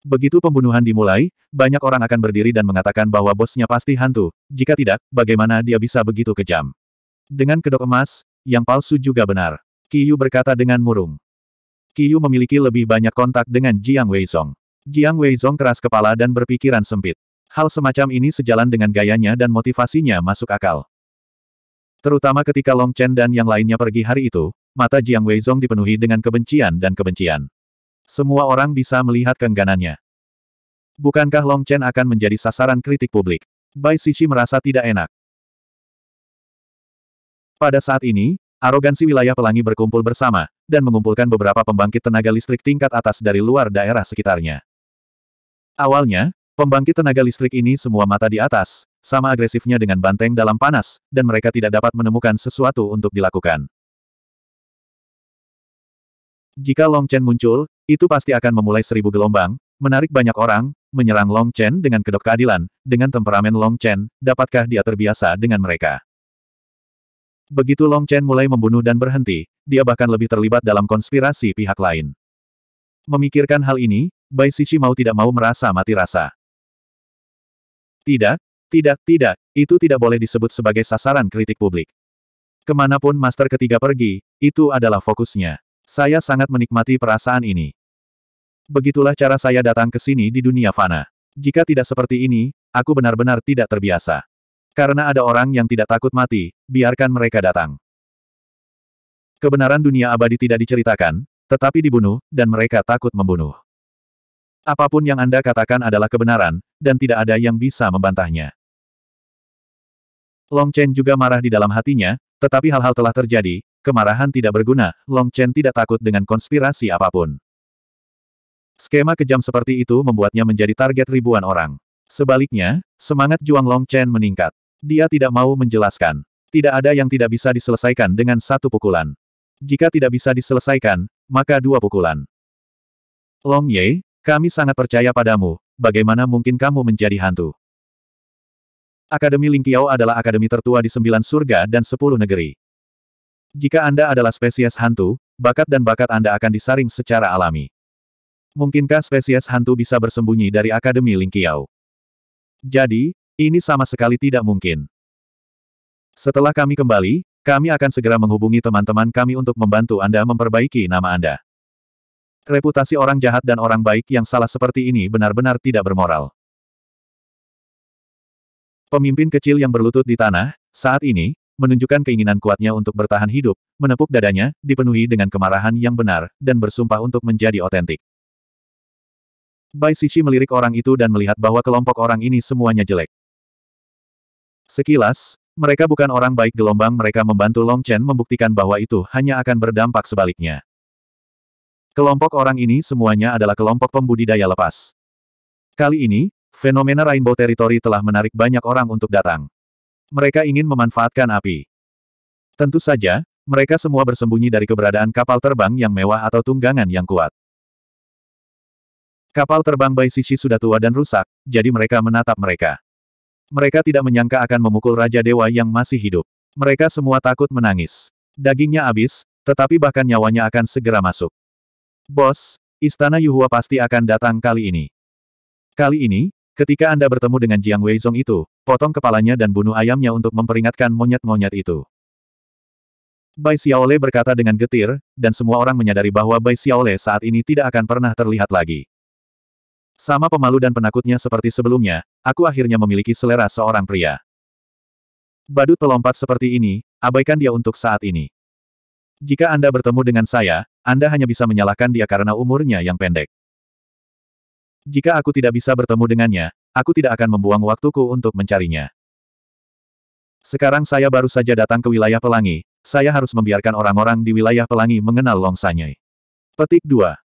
Begitu pembunuhan dimulai, banyak orang akan berdiri dan mengatakan bahwa bosnya pasti hantu, jika tidak, bagaimana dia bisa begitu kejam. Dengan kedok emas, yang palsu juga benar. Kiyu berkata dengan murung. Qiyu memiliki lebih banyak kontak dengan Jiang Weizong. Jiang Weizong keras kepala dan berpikiran sempit. Hal semacam ini sejalan dengan gayanya dan motivasinya masuk akal. Terutama ketika Long Chen dan yang lainnya pergi hari itu, mata Jiang Weizong dipenuhi dengan kebencian dan kebencian. Semua orang bisa melihat keengganannya. Bukankah Long Chen akan menjadi sasaran kritik publik? Bai Sishi merasa tidak enak. Pada saat ini, Arogansi wilayah pelangi berkumpul bersama, dan mengumpulkan beberapa pembangkit tenaga listrik tingkat atas dari luar daerah sekitarnya. Awalnya, pembangkit tenaga listrik ini semua mata di atas, sama agresifnya dengan banteng dalam panas, dan mereka tidak dapat menemukan sesuatu untuk dilakukan. Jika Long Chen muncul, itu pasti akan memulai seribu gelombang, menarik banyak orang, menyerang Long Chen dengan kedok keadilan, dengan temperamen Long Chen, dapatkah dia terbiasa dengan mereka? Begitu Long Chen mulai membunuh dan berhenti, dia bahkan lebih terlibat dalam konspirasi pihak lain. Memikirkan hal ini, Bai Sisi mau tidak mau merasa mati rasa. Tidak, tidak, tidak, itu tidak boleh disebut sebagai sasaran kritik publik. Kemanapun Master ketiga pergi, itu adalah fokusnya. Saya sangat menikmati perasaan ini. Begitulah cara saya datang ke sini di dunia fana. Jika tidak seperti ini, aku benar-benar tidak terbiasa. Karena ada orang yang tidak takut mati, biarkan mereka datang. Kebenaran dunia abadi tidak diceritakan, tetapi dibunuh, dan mereka takut membunuh. Apapun yang Anda katakan adalah kebenaran, dan tidak ada yang bisa membantahnya. Long Chen juga marah di dalam hatinya, tetapi hal-hal telah terjadi, kemarahan tidak berguna, Long Chen tidak takut dengan konspirasi apapun. Skema kejam seperti itu membuatnya menjadi target ribuan orang. Sebaliknya, semangat Juang Long Chen meningkat. Dia tidak mau menjelaskan. Tidak ada yang tidak bisa diselesaikan dengan satu pukulan. Jika tidak bisa diselesaikan, maka dua pukulan. Long Ye, kami sangat percaya padamu, bagaimana mungkin kamu menjadi hantu? Akademi Ling Qiao adalah akademi tertua di sembilan surga dan sepuluh negeri. Jika Anda adalah spesies hantu, bakat dan bakat Anda akan disaring secara alami. Mungkinkah spesies hantu bisa bersembunyi dari Akademi Ling Qiao? Jadi, ini sama sekali tidak mungkin. Setelah kami kembali, kami akan segera menghubungi teman-teman kami untuk membantu Anda memperbaiki nama Anda. Reputasi orang jahat dan orang baik yang salah seperti ini benar-benar tidak bermoral. Pemimpin kecil yang berlutut di tanah, saat ini, menunjukkan keinginan kuatnya untuk bertahan hidup, menepuk dadanya, dipenuhi dengan kemarahan yang benar, dan bersumpah untuk menjadi otentik. Bai Sishi melirik orang itu dan melihat bahwa kelompok orang ini semuanya jelek. Sekilas, mereka bukan orang baik gelombang mereka membantu Long Chen membuktikan bahwa itu hanya akan berdampak sebaliknya. Kelompok orang ini semuanya adalah kelompok pembudidaya lepas. Kali ini, fenomena Rainbow Territory telah menarik banyak orang untuk datang. Mereka ingin memanfaatkan api. Tentu saja, mereka semua bersembunyi dari keberadaan kapal terbang yang mewah atau tunggangan yang kuat. Kapal terbang Bai Sisi sudah tua dan rusak, jadi mereka menatap mereka. Mereka tidak menyangka akan memukul Raja Dewa yang masih hidup. Mereka semua takut menangis. Dagingnya habis, tetapi bahkan nyawanya akan segera masuk. Bos, Istana Yuhua pasti akan datang kali ini. Kali ini, ketika Anda bertemu dengan Jiang Weizong itu, potong kepalanya dan bunuh ayamnya untuk memperingatkan monyet-monyet itu. Bai Xiaole berkata dengan getir, dan semua orang menyadari bahwa Bai Xiaole saat ini tidak akan pernah terlihat lagi. Sama pemalu dan penakutnya seperti sebelumnya, aku akhirnya memiliki selera seorang pria. Badut pelompat seperti ini, abaikan dia untuk saat ini. Jika Anda bertemu dengan saya, Anda hanya bisa menyalahkan dia karena umurnya yang pendek. Jika aku tidak bisa bertemu dengannya, aku tidak akan membuang waktuku untuk mencarinya. Sekarang saya baru saja datang ke wilayah pelangi, saya harus membiarkan orang-orang di wilayah pelangi mengenal Long Sanyai. Petik 2.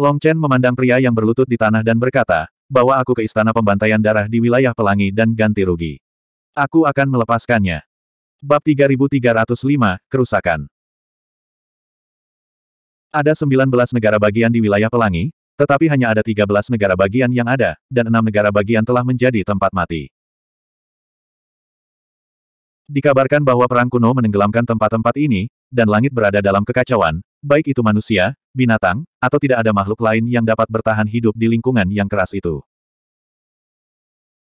Long Chen memandang pria yang berlutut di tanah dan berkata, bawa aku ke istana pembantaian darah di wilayah pelangi dan ganti rugi. Aku akan melepaskannya. Bab 3305, Kerusakan Ada 19 negara bagian di wilayah pelangi, tetapi hanya ada 13 negara bagian yang ada, dan enam negara bagian telah menjadi tempat mati. Dikabarkan bahwa perang kuno menenggelamkan tempat-tempat ini, dan langit berada dalam kekacauan, baik itu manusia, binatang, atau tidak ada makhluk lain yang dapat bertahan hidup di lingkungan yang keras itu.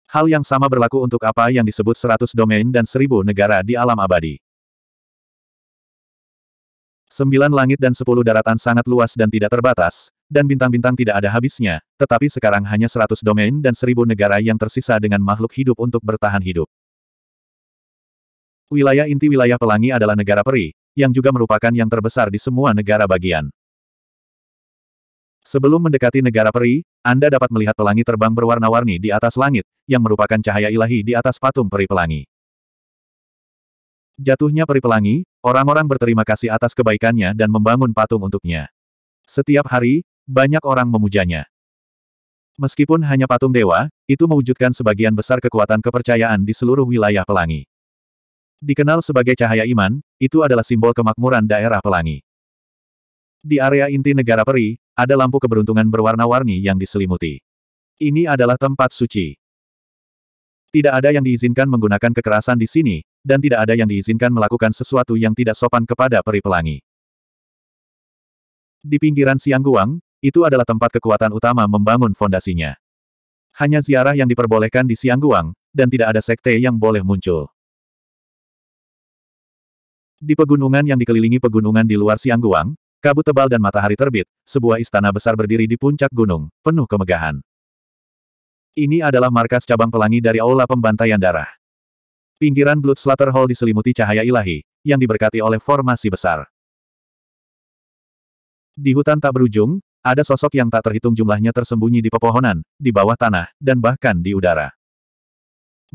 Hal yang sama berlaku untuk apa yang disebut seratus domain dan seribu negara di alam abadi. Sembilan langit dan sepuluh daratan sangat luas dan tidak terbatas, dan bintang-bintang tidak ada habisnya, tetapi sekarang hanya seratus domain dan seribu negara yang tersisa dengan makhluk hidup untuk bertahan hidup. Wilayah inti wilayah pelangi adalah negara peri, yang juga merupakan yang terbesar di semua negara bagian. Sebelum mendekati negara peri, Anda dapat melihat pelangi terbang berwarna-warni di atas langit, yang merupakan cahaya ilahi di atas patung peri pelangi. Jatuhnya peri pelangi, orang-orang berterima kasih atas kebaikannya dan membangun patung untuknya. Setiap hari, banyak orang memujanya. Meskipun hanya patung dewa, itu mewujudkan sebagian besar kekuatan kepercayaan di seluruh wilayah pelangi. Dikenal sebagai cahaya iman, itu adalah simbol kemakmuran daerah pelangi. Di area inti negara peri, ada lampu keberuntungan berwarna-warni yang diselimuti. Ini adalah tempat suci. Tidak ada yang diizinkan menggunakan kekerasan di sini, dan tidak ada yang diizinkan melakukan sesuatu yang tidak sopan kepada peri pelangi. Di pinggiran Siang Guang, itu adalah tempat kekuatan utama membangun fondasinya. Hanya ziarah yang diperbolehkan di Siang Guang, dan tidak ada sekte yang boleh muncul. Di pegunungan yang dikelilingi pegunungan di luar Siang Guang, Kabut tebal dan matahari terbit, sebuah istana besar berdiri di puncak gunung, penuh kemegahan. Ini adalah markas cabang pelangi dari Aula Pembantaian Darah. Pinggiran Blood Slater Hall diselimuti cahaya ilahi, yang diberkati oleh formasi besar. Di hutan tak berujung, ada sosok yang tak terhitung jumlahnya tersembunyi di pepohonan, di bawah tanah, dan bahkan di udara.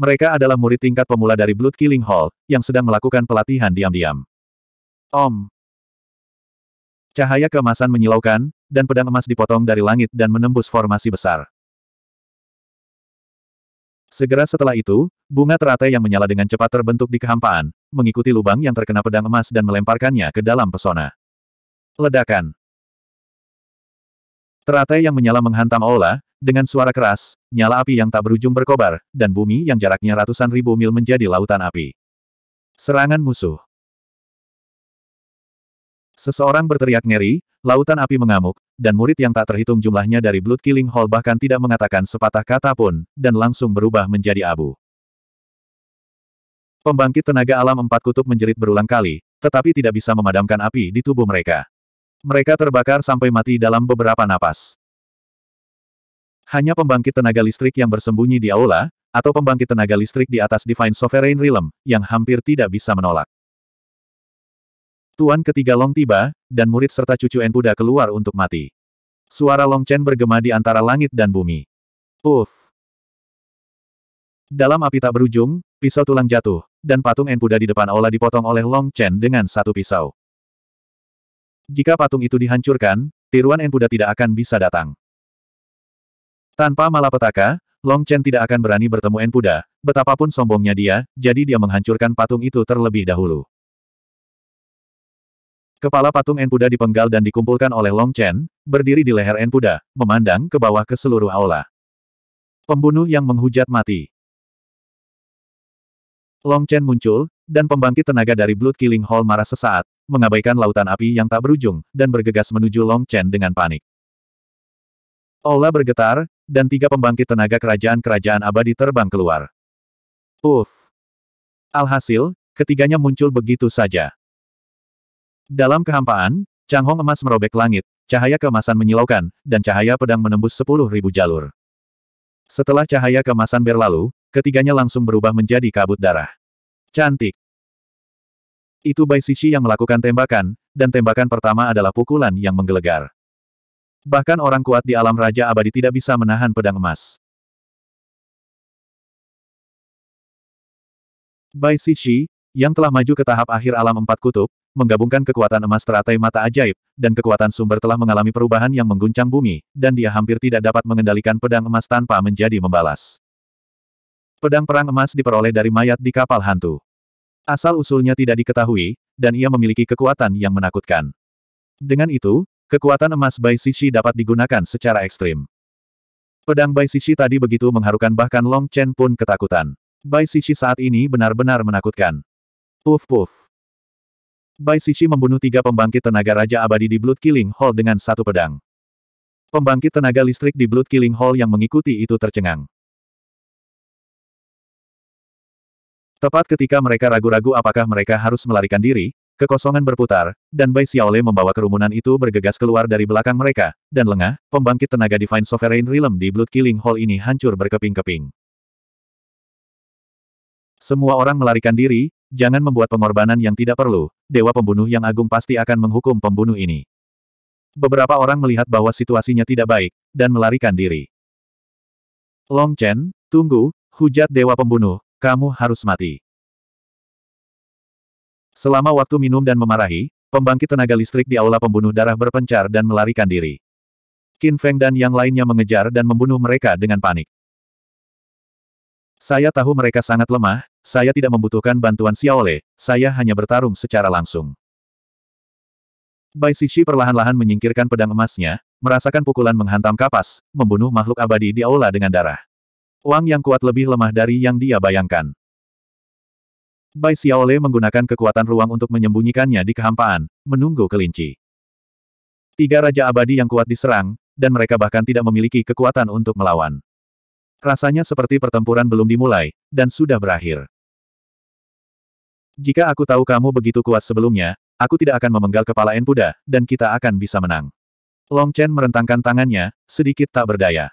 Mereka adalah murid tingkat pemula dari Blood Killing Hall, yang sedang melakukan pelatihan diam-diam. Om. Cahaya keemasan menyilaukan, dan pedang emas dipotong dari langit dan menembus formasi besar. Segera setelah itu, bunga teratai yang menyala dengan cepat terbentuk di kehampaan, mengikuti lubang yang terkena pedang emas dan melemparkannya ke dalam pesona. Ledakan. Teratai yang menyala menghantam aula, dengan suara keras, nyala api yang tak berujung berkobar, dan bumi yang jaraknya ratusan ribu mil menjadi lautan api. Serangan musuh. Seseorang berteriak ngeri, lautan api mengamuk, dan murid yang tak terhitung jumlahnya dari Blood Killing Hall bahkan tidak mengatakan sepatah kata pun, dan langsung berubah menjadi abu. Pembangkit tenaga alam empat kutub menjerit berulang kali, tetapi tidak bisa memadamkan api di tubuh mereka. Mereka terbakar sampai mati dalam beberapa napas. Hanya pembangkit tenaga listrik yang bersembunyi di aula, atau pembangkit tenaga listrik di atas Divine Sovereign Realm, yang hampir tidak bisa menolak. Tuan ketiga Long tiba, dan murid serta cucu Enpuda keluar untuk mati. Suara Long Chen bergema di antara langit dan bumi. Uff! Dalam api tak berujung, pisau tulang jatuh, dan patung Enpuda di depan aula dipotong oleh Long Chen dengan satu pisau. Jika patung itu dihancurkan, tiruan Enpuda tidak akan bisa datang. Tanpa malapetaka, Long Chen tidak akan berani bertemu Enpuda, betapapun sombongnya dia, jadi dia menghancurkan patung itu terlebih dahulu. Kepala patung Enpuda dipenggal dan dikumpulkan oleh Long Chen, berdiri di leher Enpuda, memandang ke bawah ke seluruh aula. Pembunuh yang menghujat mati. Long Chen muncul, dan pembangkit tenaga dari Blood Killing Hall marah sesaat, mengabaikan lautan api yang tak berujung, dan bergegas menuju Long Chen dengan panik. Aula bergetar, dan tiga pembangkit tenaga kerajaan-kerajaan abadi terbang keluar. Uff! Alhasil, ketiganya muncul begitu saja. Dalam kehampaan, Chang Hong emas merobek langit, cahaya keemasan menyilaukan, dan cahaya pedang menembus sepuluh ribu jalur. Setelah cahaya keemasan berlalu, ketiganya langsung berubah menjadi kabut darah. Cantik. Itu Bai Sisi yang melakukan tembakan, dan tembakan pertama adalah pukulan yang menggelegar. Bahkan orang kuat di alam Raja Abadi tidak bisa menahan pedang emas. Bai Sisi yang telah maju ke tahap akhir alam empat kutub, menggabungkan kekuatan emas teratai mata ajaib, dan kekuatan sumber telah mengalami perubahan yang mengguncang bumi, dan dia hampir tidak dapat mengendalikan pedang emas tanpa menjadi membalas. Pedang perang emas diperoleh dari mayat di kapal hantu. Asal-usulnya tidak diketahui, dan ia memiliki kekuatan yang menakutkan. Dengan itu, kekuatan emas Bai Sisi dapat digunakan secara ekstrim. Pedang Bai Sisi tadi begitu mengharukan bahkan Long Chen pun ketakutan. Bai Sisi saat ini benar-benar menakutkan. Puff puff. Bai Sishi membunuh tiga pembangkit tenaga Raja Abadi di Blood Killing Hall dengan satu pedang. Pembangkit tenaga listrik di Blood Killing Hall yang mengikuti itu tercengang. Tepat ketika mereka ragu-ragu apakah mereka harus melarikan diri, kekosongan berputar, dan Bai Xiaole membawa kerumunan itu bergegas keluar dari belakang mereka, dan lengah, pembangkit tenaga Divine Sovereign Realm di Blood Killing Hall ini hancur berkeping-keping. Semua orang melarikan diri, Jangan membuat pengorbanan yang tidak perlu, Dewa Pembunuh yang Agung pasti akan menghukum pembunuh ini. Beberapa orang melihat bahwa situasinya tidak baik, dan melarikan diri. Long Chen, tunggu, hujat Dewa Pembunuh, kamu harus mati. Selama waktu minum dan memarahi, pembangkit tenaga listrik di aula pembunuh darah berpencar dan melarikan diri. Qin Feng dan yang lainnya mengejar dan membunuh mereka dengan panik. Saya tahu mereka sangat lemah, saya tidak membutuhkan bantuan Xiaole, saya hanya bertarung secara langsung. Bai Sishi perlahan-lahan menyingkirkan pedang emasnya, merasakan pukulan menghantam kapas, membunuh makhluk abadi di aula dengan darah. Uang yang kuat lebih lemah dari yang dia bayangkan. Bai Xiaole menggunakan kekuatan ruang untuk menyembunyikannya di kehampaan, menunggu kelinci. Tiga Raja Abadi yang kuat diserang, dan mereka bahkan tidak memiliki kekuatan untuk melawan. Rasanya seperti pertempuran belum dimulai, dan sudah berakhir. Jika aku tahu kamu begitu kuat sebelumnya, aku tidak akan memenggal kepala Enpuda, dan kita akan bisa menang. Long Chen merentangkan tangannya, sedikit tak berdaya.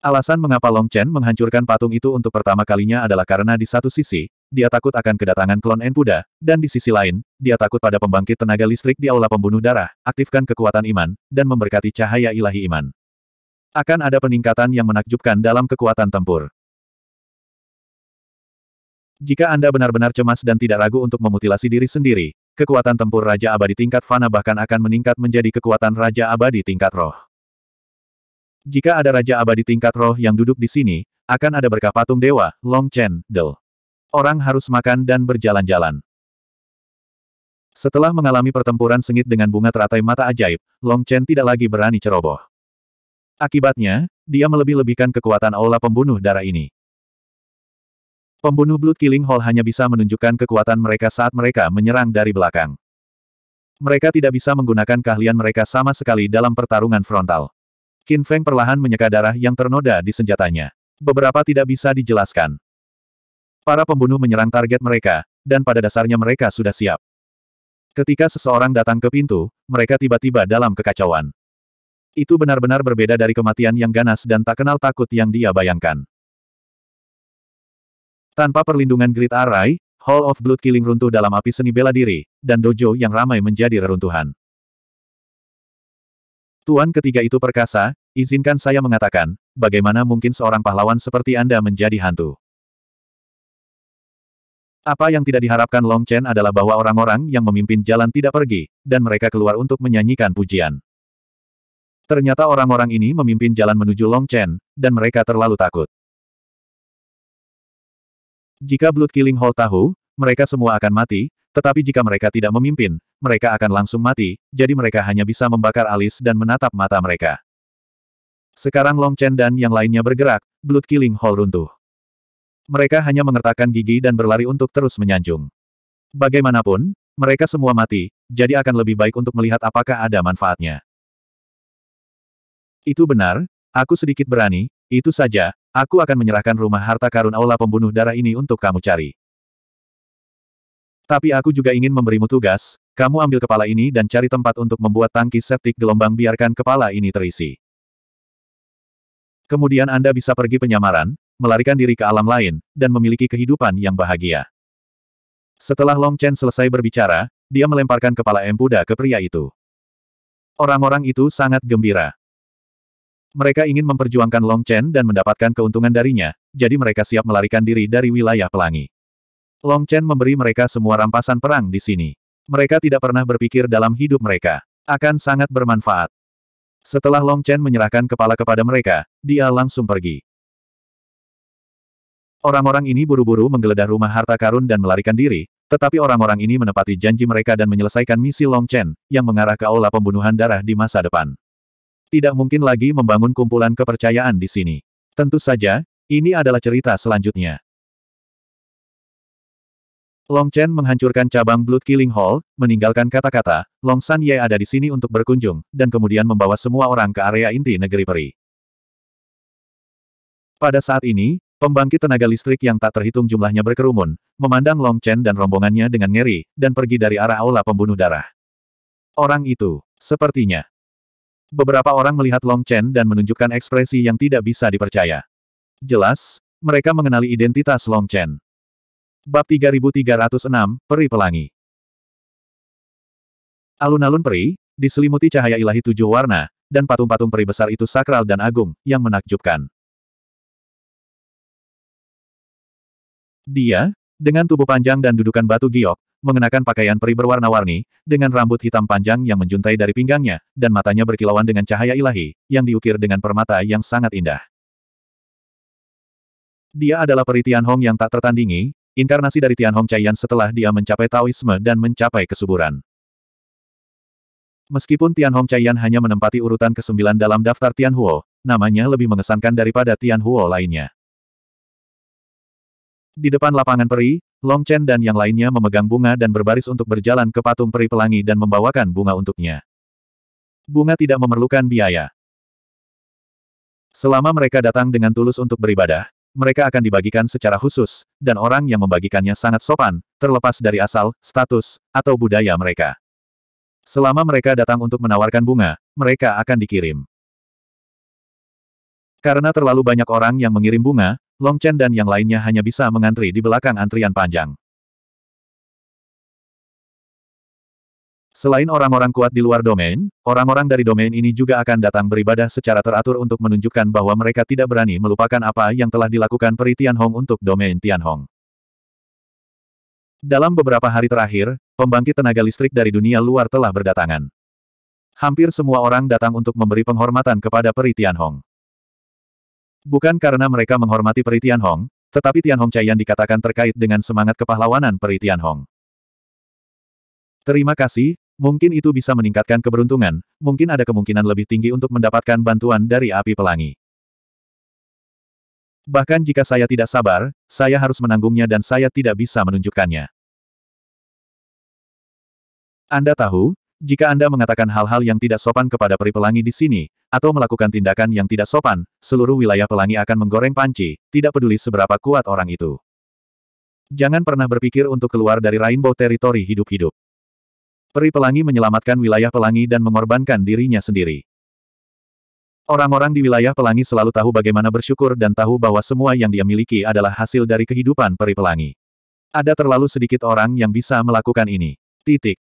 Alasan mengapa Long Chen menghancurkan patung itu untuk pertama kalinya adalah karena di satu sisi, dia takut akan kedatangan klon Enpuda, dan di sisi lain, dia takut pada pembangkit tenaga listrik di aula pembunuh darah, aktifkan kekuatan iman, dan memberkati cahaya ilahi iman. Akan ada peningkatan yang menakjubkan dalam kekuatan tempur. Jika Anda benar-benar cemas dan tidak ragu untuk memutilasi diri sendiri, kekuatan tempur Raja Abadi tingkat Fana bahkan akan meningkat menjadi kekuatan Raja Abadi tingkat Roh. Jika ada Raja Abadi tingkat Roh yang duduk di sini, akan ada berkah patung dewa, Long Chen, Del. Orang harus makan dan berjalan-jalan. Setelah mengalami pertempuran sengit dengan bunga teratai mata ajaib, Long Chen tidak lagi berani ceroboh. Akibatnya, dia melebih-lebihkan kekuatan aula pembunuh darah ini. Pembunuh Blood Killing Hall hanya bisa menunjukkan kekuatan mereka saat mereka menyerang dari belakang. Mereka tidak bisa menggunakan keahlian mereka sama sekali dalam pertarungan frontal. Qin Feng perlahan menyeka darah yang ternoda di senjatanya. Beberapa tidak bisa dijelaskan. Para pembunuh menyerang target mereka, dan pada dasarnya mereka sudah siap. Ketika seseorang datang ke pintu, mereka tiba-tiba dalam kekacauan. Itu benar-benar berbeda dari kematian yang ganas dan tak kenal takut yang dia bayangkan. Tanpa perlindungan Great Array, Hall of Blood Killing runtuh dalam api seni bela diri, dan dojo yang ramai menjadi reruntuhan. Tuan ketiga itu perkasa, izinkan saya mengatakan, bagaimana mungkin seorang pahlawan seperti Anda menjadi hantu? Apa yang tidak diharapkan Long Chen adalah bahwa orang-orang yang memimpin jalan tidak pergi, dan mereka keluar untuk menyanyikan pujian. Ternyata orang-orang ini memimpin jalan menuju Long Chen, dan mereka terlalu takut. Jika Blood Killing Hall tahu, mereka semua akan mati, tetapi jika mereka tidak memimpin, mereka akan langsung mati, jadi mereka hanya bisa membakar alis dan menatap mata mereka. Sekarang Long Chen dan yang lainnya bergerak, Blood Killing Hall runtuh mereka hanya mengertakkan gigi dan berlari untuk terus menyanjung. Bagaimanapun, mereka semua mati, jadi akan lebih baik untuk melihat apakah ada manfaatnya. Itu benar, aku sedikit berani, itu saja, aku akan menyerahkan rumah harta karun aula pembunuh darah ini untuk kamu cari. Tapi aku juga ingin memberimu tugas, kamu ambil kepala ini dan cari tempat untuk membuat tangki septik gelombang biarkan kepala ini terisi. Kemudian Anda bisa pergi penyamaran, melarikan diri ke alam lain, dan memiliki kehidupan yang bahagia. Setelah Long Chen selesai berbicara, dia melemparkan kepala empuda ke pria itu. Orang-orang itu sangat gembira. Mereka ingin memperjuangkan Long Chen dan mendapatkan keuntungan darinya, jadi mereka siap melarikan diri dari wilayah pelangi. Long Chen memberi mereka semua rampasan perang di sini. Mereka tidak pernah berpikir dalam hidup mereka. Akan sangat bermanfaat. Setelah Long Chen menyerahkan kepala kepada mereka, dia langsung pergi. Orang-orang ini buru-buru menggeledah rumah harta karun dan melarikan diri, tetapi orang-orang ini menepati janji mereka dan menyelesaikan misi Long Chen, yang mengarah ke aula pembunuhan darah di masa depan. Tidak mungkin lagi membangun kumpulan kepercayaan di sini. Tentu saja, ini adalah cerita selanjutnya. Long Chen menghancurkan cabang Blood Killing Hall, meninggalkan kata-kata, Long San Ye ada di sini untuk berkunjung, dan kemudian membawa semua orang ke area inti negeri peri. Pada saat ini, Pembangkit tenaga listrik yang tak terhitung jumlahnya berkerumun, memandang Long Chen dan rombongannya dengan ngeri, dan pergi dari arah aula pembunuh darah. Orang itu, sepertinya. Beberapa orang melihat Long Chen dan menunjukkan ekspresi yang tidak bisa dipercaya. Jelas, mereka mengenali identitas Long Chen. Bab 3306, Peri Pelangi Alun-alun peri, diselimuti cahaya ilahi tujuh warna, dan patung-patung peri besar itu sakral dan agung, yang menakjubkan. Dia, dengan tubuh panjang dan dudukan batu giok, mengenakan pakaian peri berwarna-warni, dengan rambut hitam panjang yang menjuntai dari pinggangnya, dan matanya berkilauan dengan cahaya ilahi, yang diukir dengan permata yang sangat indah. Dia adalah peri Tianhong yang tak tertandingi, inkarnasi dari Tianhong Caiyan setelah dia mencapai Taoisme dan mencapai kesuburan. Meskipun Tianhong Caiyan hanya menempati urutan ke-9 dalam daftar Tianhuo, namanya lebih mengesankan daripada Tianhuo lainnya. Di depan lapangan peri, Long Chen dan yang lainnya memegang bunga dan berbaris untuk berjalan ke patung peri pelangi dan membawakan bunga untuknya. Bunga tidak memerlukan biaya. Selama mereka datang dengan tulus untuk beribadah, mereka akan dibagikan secara khusus, dan orang yang membagikannya sangat sopan, terlepas dari asal, status, atau budaya mereka. Selama mereka datang untuk menawarkan bunga, mereka akan dikirim. Karena terlalu banyak orang yang mengirim bunga, Long Chen dan yang lainnya hanya bisa mengantri di belakang antrian panjang. Selain orang-orang kuat di luar domain, orang-orang dari domain ini juga akan datang beribadah secara teratur untuk menunjukkan bahwa mereka tidak berani melupakan apa yang telah dilakukan Peri Tianhong untuk domain Tianhong. Dalam beberapa hari terakhir, pembangkit tenaga listrik dari dunia luar telah berdatangan. Hampir semua orang datang untuk memberi penghormatan kepada Peri Tianhong. Bukan karena mereka menghormati Peri Hong, tetapi Tian Tianhong Chaiyan dikatakan terkait dengan semangat kepahlawanan Peri Hong. Terima kasih, mungkin itu bisa meningkatkan keberuntungan, mungkin ada kemungkinan lebih tinggi untuk mendapatkan bantuan dari api pelangi. Bahkan jika saya tidak sabar, saya harus menanggungnya dan saya tidak bisa menunjukkannya. Anda tahu, jika Anda mengatakan hal-hal yang tidak sopan kepada peri pelangi di sini, atau melakukan tindakan yang tidak sopan, seluruh wilayah pelangi akan menggoreng panci, tidak peduli seberapa kuat orang itu. Jangan pernah berpikir untuk keluar dari Rainbow Territory hidup-hidup. Peri pelangi menyelamatkan wilayah pelangi dan mengorbankan dirinya sendiri. Orang-orang di wilayah pelangi selalu tahu bagaimana bersyukur dan tahu bahwa semua yang dia miliki adalah hasil dari kehidupan peri pelangi. Ada terlalu sedikit orang yang bisa melakukan ini. Titik.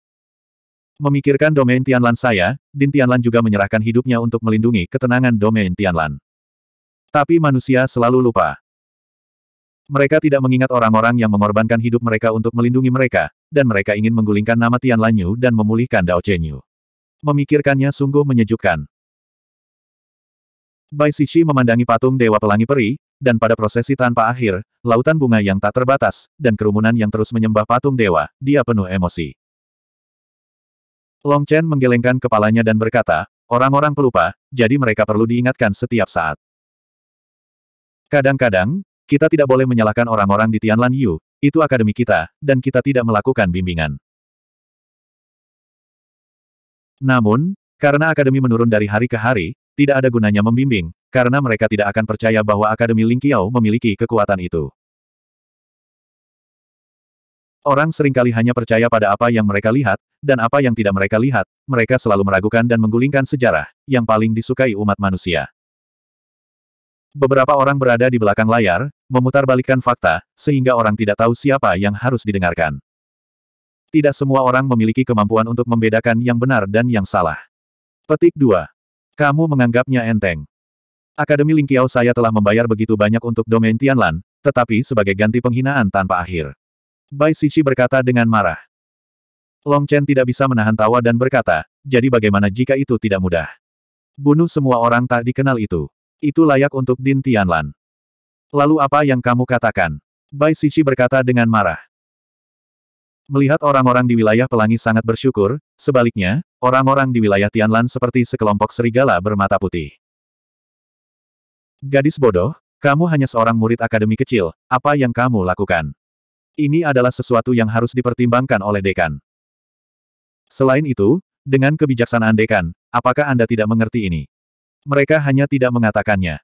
Memikirkan domain Tianlan saya, Din Tianlan juga menyerahkan hidupnya untuk melindungi ketenangan domain Tianlan. Tapi manusia selalu lupa. Mereka tidak mengingat orang-orang yang mengorbankan hidup mereka untuk melindungi mereka, dan mereka ingin menggulingkan nama Tianlan Yu dan memulihkan Dao Chenyu. Memikirkannya sungguh menyejukkan. Bai Sishi memandangi patung Dewa Pelangi Peri, dan pada prosesi tanpa akhir, lautan bunga yang tak terbatas, dan kerumunan yang terus menyembah patung dewa, dia penuh emosi. Long Chen menggelengkan kepalanya dan berkata, orang-orang pelupa, jadi mereka perlu diingatkan setiap saat. Kadang-kadang, kita tidak boleh menyalahkan orang-orang di Tianlan Yu, itu akademi kita, dan kita tidak melakukan bimbingan. Namun, karena akademi menurun dari hari ke hari, tidak ada gunanya membimbing, karena mereka tidak akan percaya bahwa akademi Lingqiao memiliki kekuatan itu. Orang seringkali hanya percaya pada apa yang mereka lihat, dan apa yang tidak mereka lihat, mereka selalu meragukan dan menggulingkan sejarah, yang paling disukai umat manusia. Beberapa orang berada di belakang layar, memutarbalikkan fakta, sehingga orang tidak tahu siapa yang harus didengarkan. Tidak semua orang memiliki kemampuan untuk membedakan yang benar dan yang salah. Petik 2. Kamu menganggapnya enteng. Akademi Lingqiao saya telah membayar begitu banyak untuk domain Tianlan, tetapi sebagai ganti penghinaan tanpa akhir. Bai Sishi berkata dengan marah. Long Chen tidak bisa menahan tawa dan berkata, jadi bagaimana jika itu tidak mudah? Bunuh semua orang tak dikenal itu. Itu layak untuk Din Tianlan. Lalu apa yang kamu katakan? Bai Sishi berkata dengan marah. Melihat orang-orang di wilayah pelangi sangat bersyukur, sebaliknya, orang-orang di wilayah Tianlan seperti sekelompok serigala bermata putih. Gadis bodoh, kamu hanya seorang murid akademi kecil, apa yang kamu lakukan? Ini adalah sesuatu yang harus dipertimbangkan oleh dekan. Selain itu, dengan kebijaksanaan dekan, apakah Anda tidak mengerti ini? Mereka hanya tidak mengatakannya.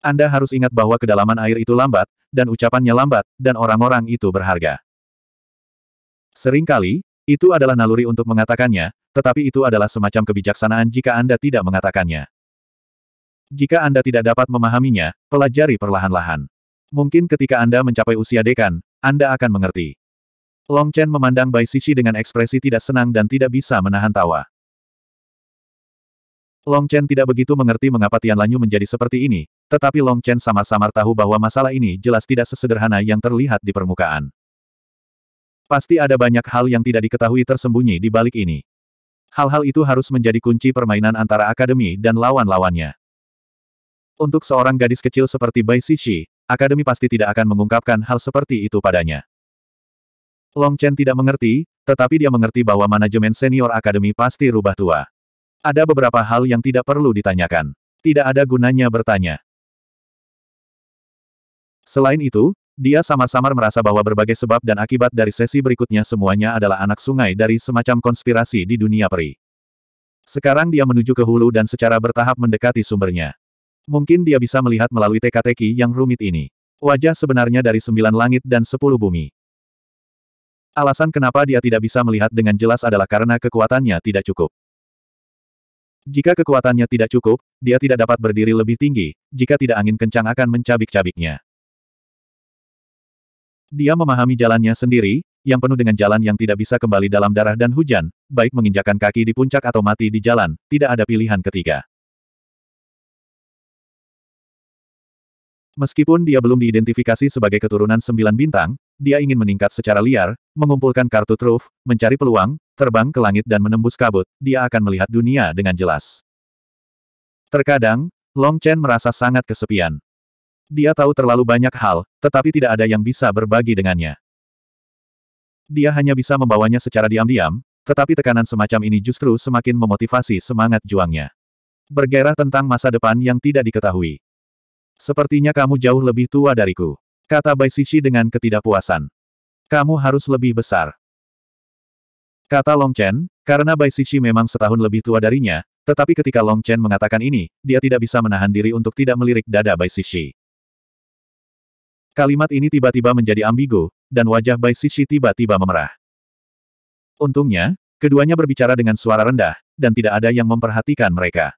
Anda harus ingat bahwa kedalaman air itu lambat, dan ucapannya lambat, dan orang-orang itu berharga. Seringkali, itu adalah naluri untuk mengatakannya, tetapi itu adalah semacam kebijaksanaan jika Anda tidak mengatakannya. Jika Anda tidak dapat memahaminya, pelajari perlahan-lahan. Mungkin ketika Anda mencapai usia dekan, Anda akan mengerti. Long Chen memandang Bai Sisi dengan ekspresi tidak senang dan tidak bisa menahan tawa. Long Chen tidak begitu mengerti mengapa Tian Lanyu menjadi seperti ini, tetapi Long Chen samar-samar tahu bahwa masalah ini jelas tidak sesederhana yang terlihat di permukaan. Pasti ada banyak hal yang tidak diketahui tersembunyi di balik ini. Hal-hal itu harus menjadi kunci permainan antara akademi dan lawan-lawannya. Untuk seorang gadis kecil seperti Bai Sisi, Akademi pasti tidak akan mengungkapkan hal seperti itu padanya. Long Chen tidak mengerti, tetapi dia mengerti bahwa manajemen senior akademi pasti rubah tua. Ada beberapa hal yang tidak perlu ditanyakan. Tidak ada gunanya bertanya. Selain itu, dia samar-samar merasa bahwa berbagai sebab dan akibat dari sesi berikutnya semuanya adalah anak sungai dari semacam konspirasi di dunia peri. Sekarang dia menuju ke hulu dan secara bertahap mendekati sumbernya. Mungkin dia bisa melihat melalui teka-teki yang rumit ini. Wajah sebenarnya dari sembilan langit dan sepuluh bumi. Alasan kenapa dia tidak bisa melihat dengan jelas adalah karena kekuatannya tidak cukup. Jika kekuatannya tidak cukup, dia tidak dapat berdiri lebih tinggi, jika tidak angin kencang akan mencabik-cabiknya. Dia memahami jalannya sendiri, yang penuh dengan jalan yang tidak bisa kembali dalam darah dan hujan, baik menginjakan kaki di puncak atau mati di jalan, tidak ada pilihan ketiga. Meskipun dia belum diidentifikasi sebagai keturunan sembilan bintang, dia ingin meningkat secara liar, mengumpulkan kartu truf, mencari peluang, terbang ke langit dan menembus kabut, dia akan melihat dunia dengan jelas. Terkadang, Long Chen merasa sangat kesepian. Dia tahu terlalu banyak hal, tetapi tidak ada yang bisa berbagi dengannya. Dia hanya bisa membawanya secara diam-diam, tetapi tekanan semacam ini justru semakin memotivasi semangat juangnya. Bergerak tentang masa depan yang tidak diketahui. Sepertinya kamu jauh lebih tua dariku. Kata Bai Sisi dengan ketidakpuasan. Kamu harus lebih besar. Kata Long Chen, karena Bai Sisi memang setahun lebih tua darinya, tetapi ketika Long Chen mengatakan ini, dia tidak bisa menahan diri untuk tidak melirik dada Bai Sisi. Kalimat ini tiba-tiba menjadi ambigu, dan wajah Bai Sisi tiba-tiba memerah. Untungnya, keduanya berbicara dengan suara rendah, dan tidak ada yang memperhatikan mereka.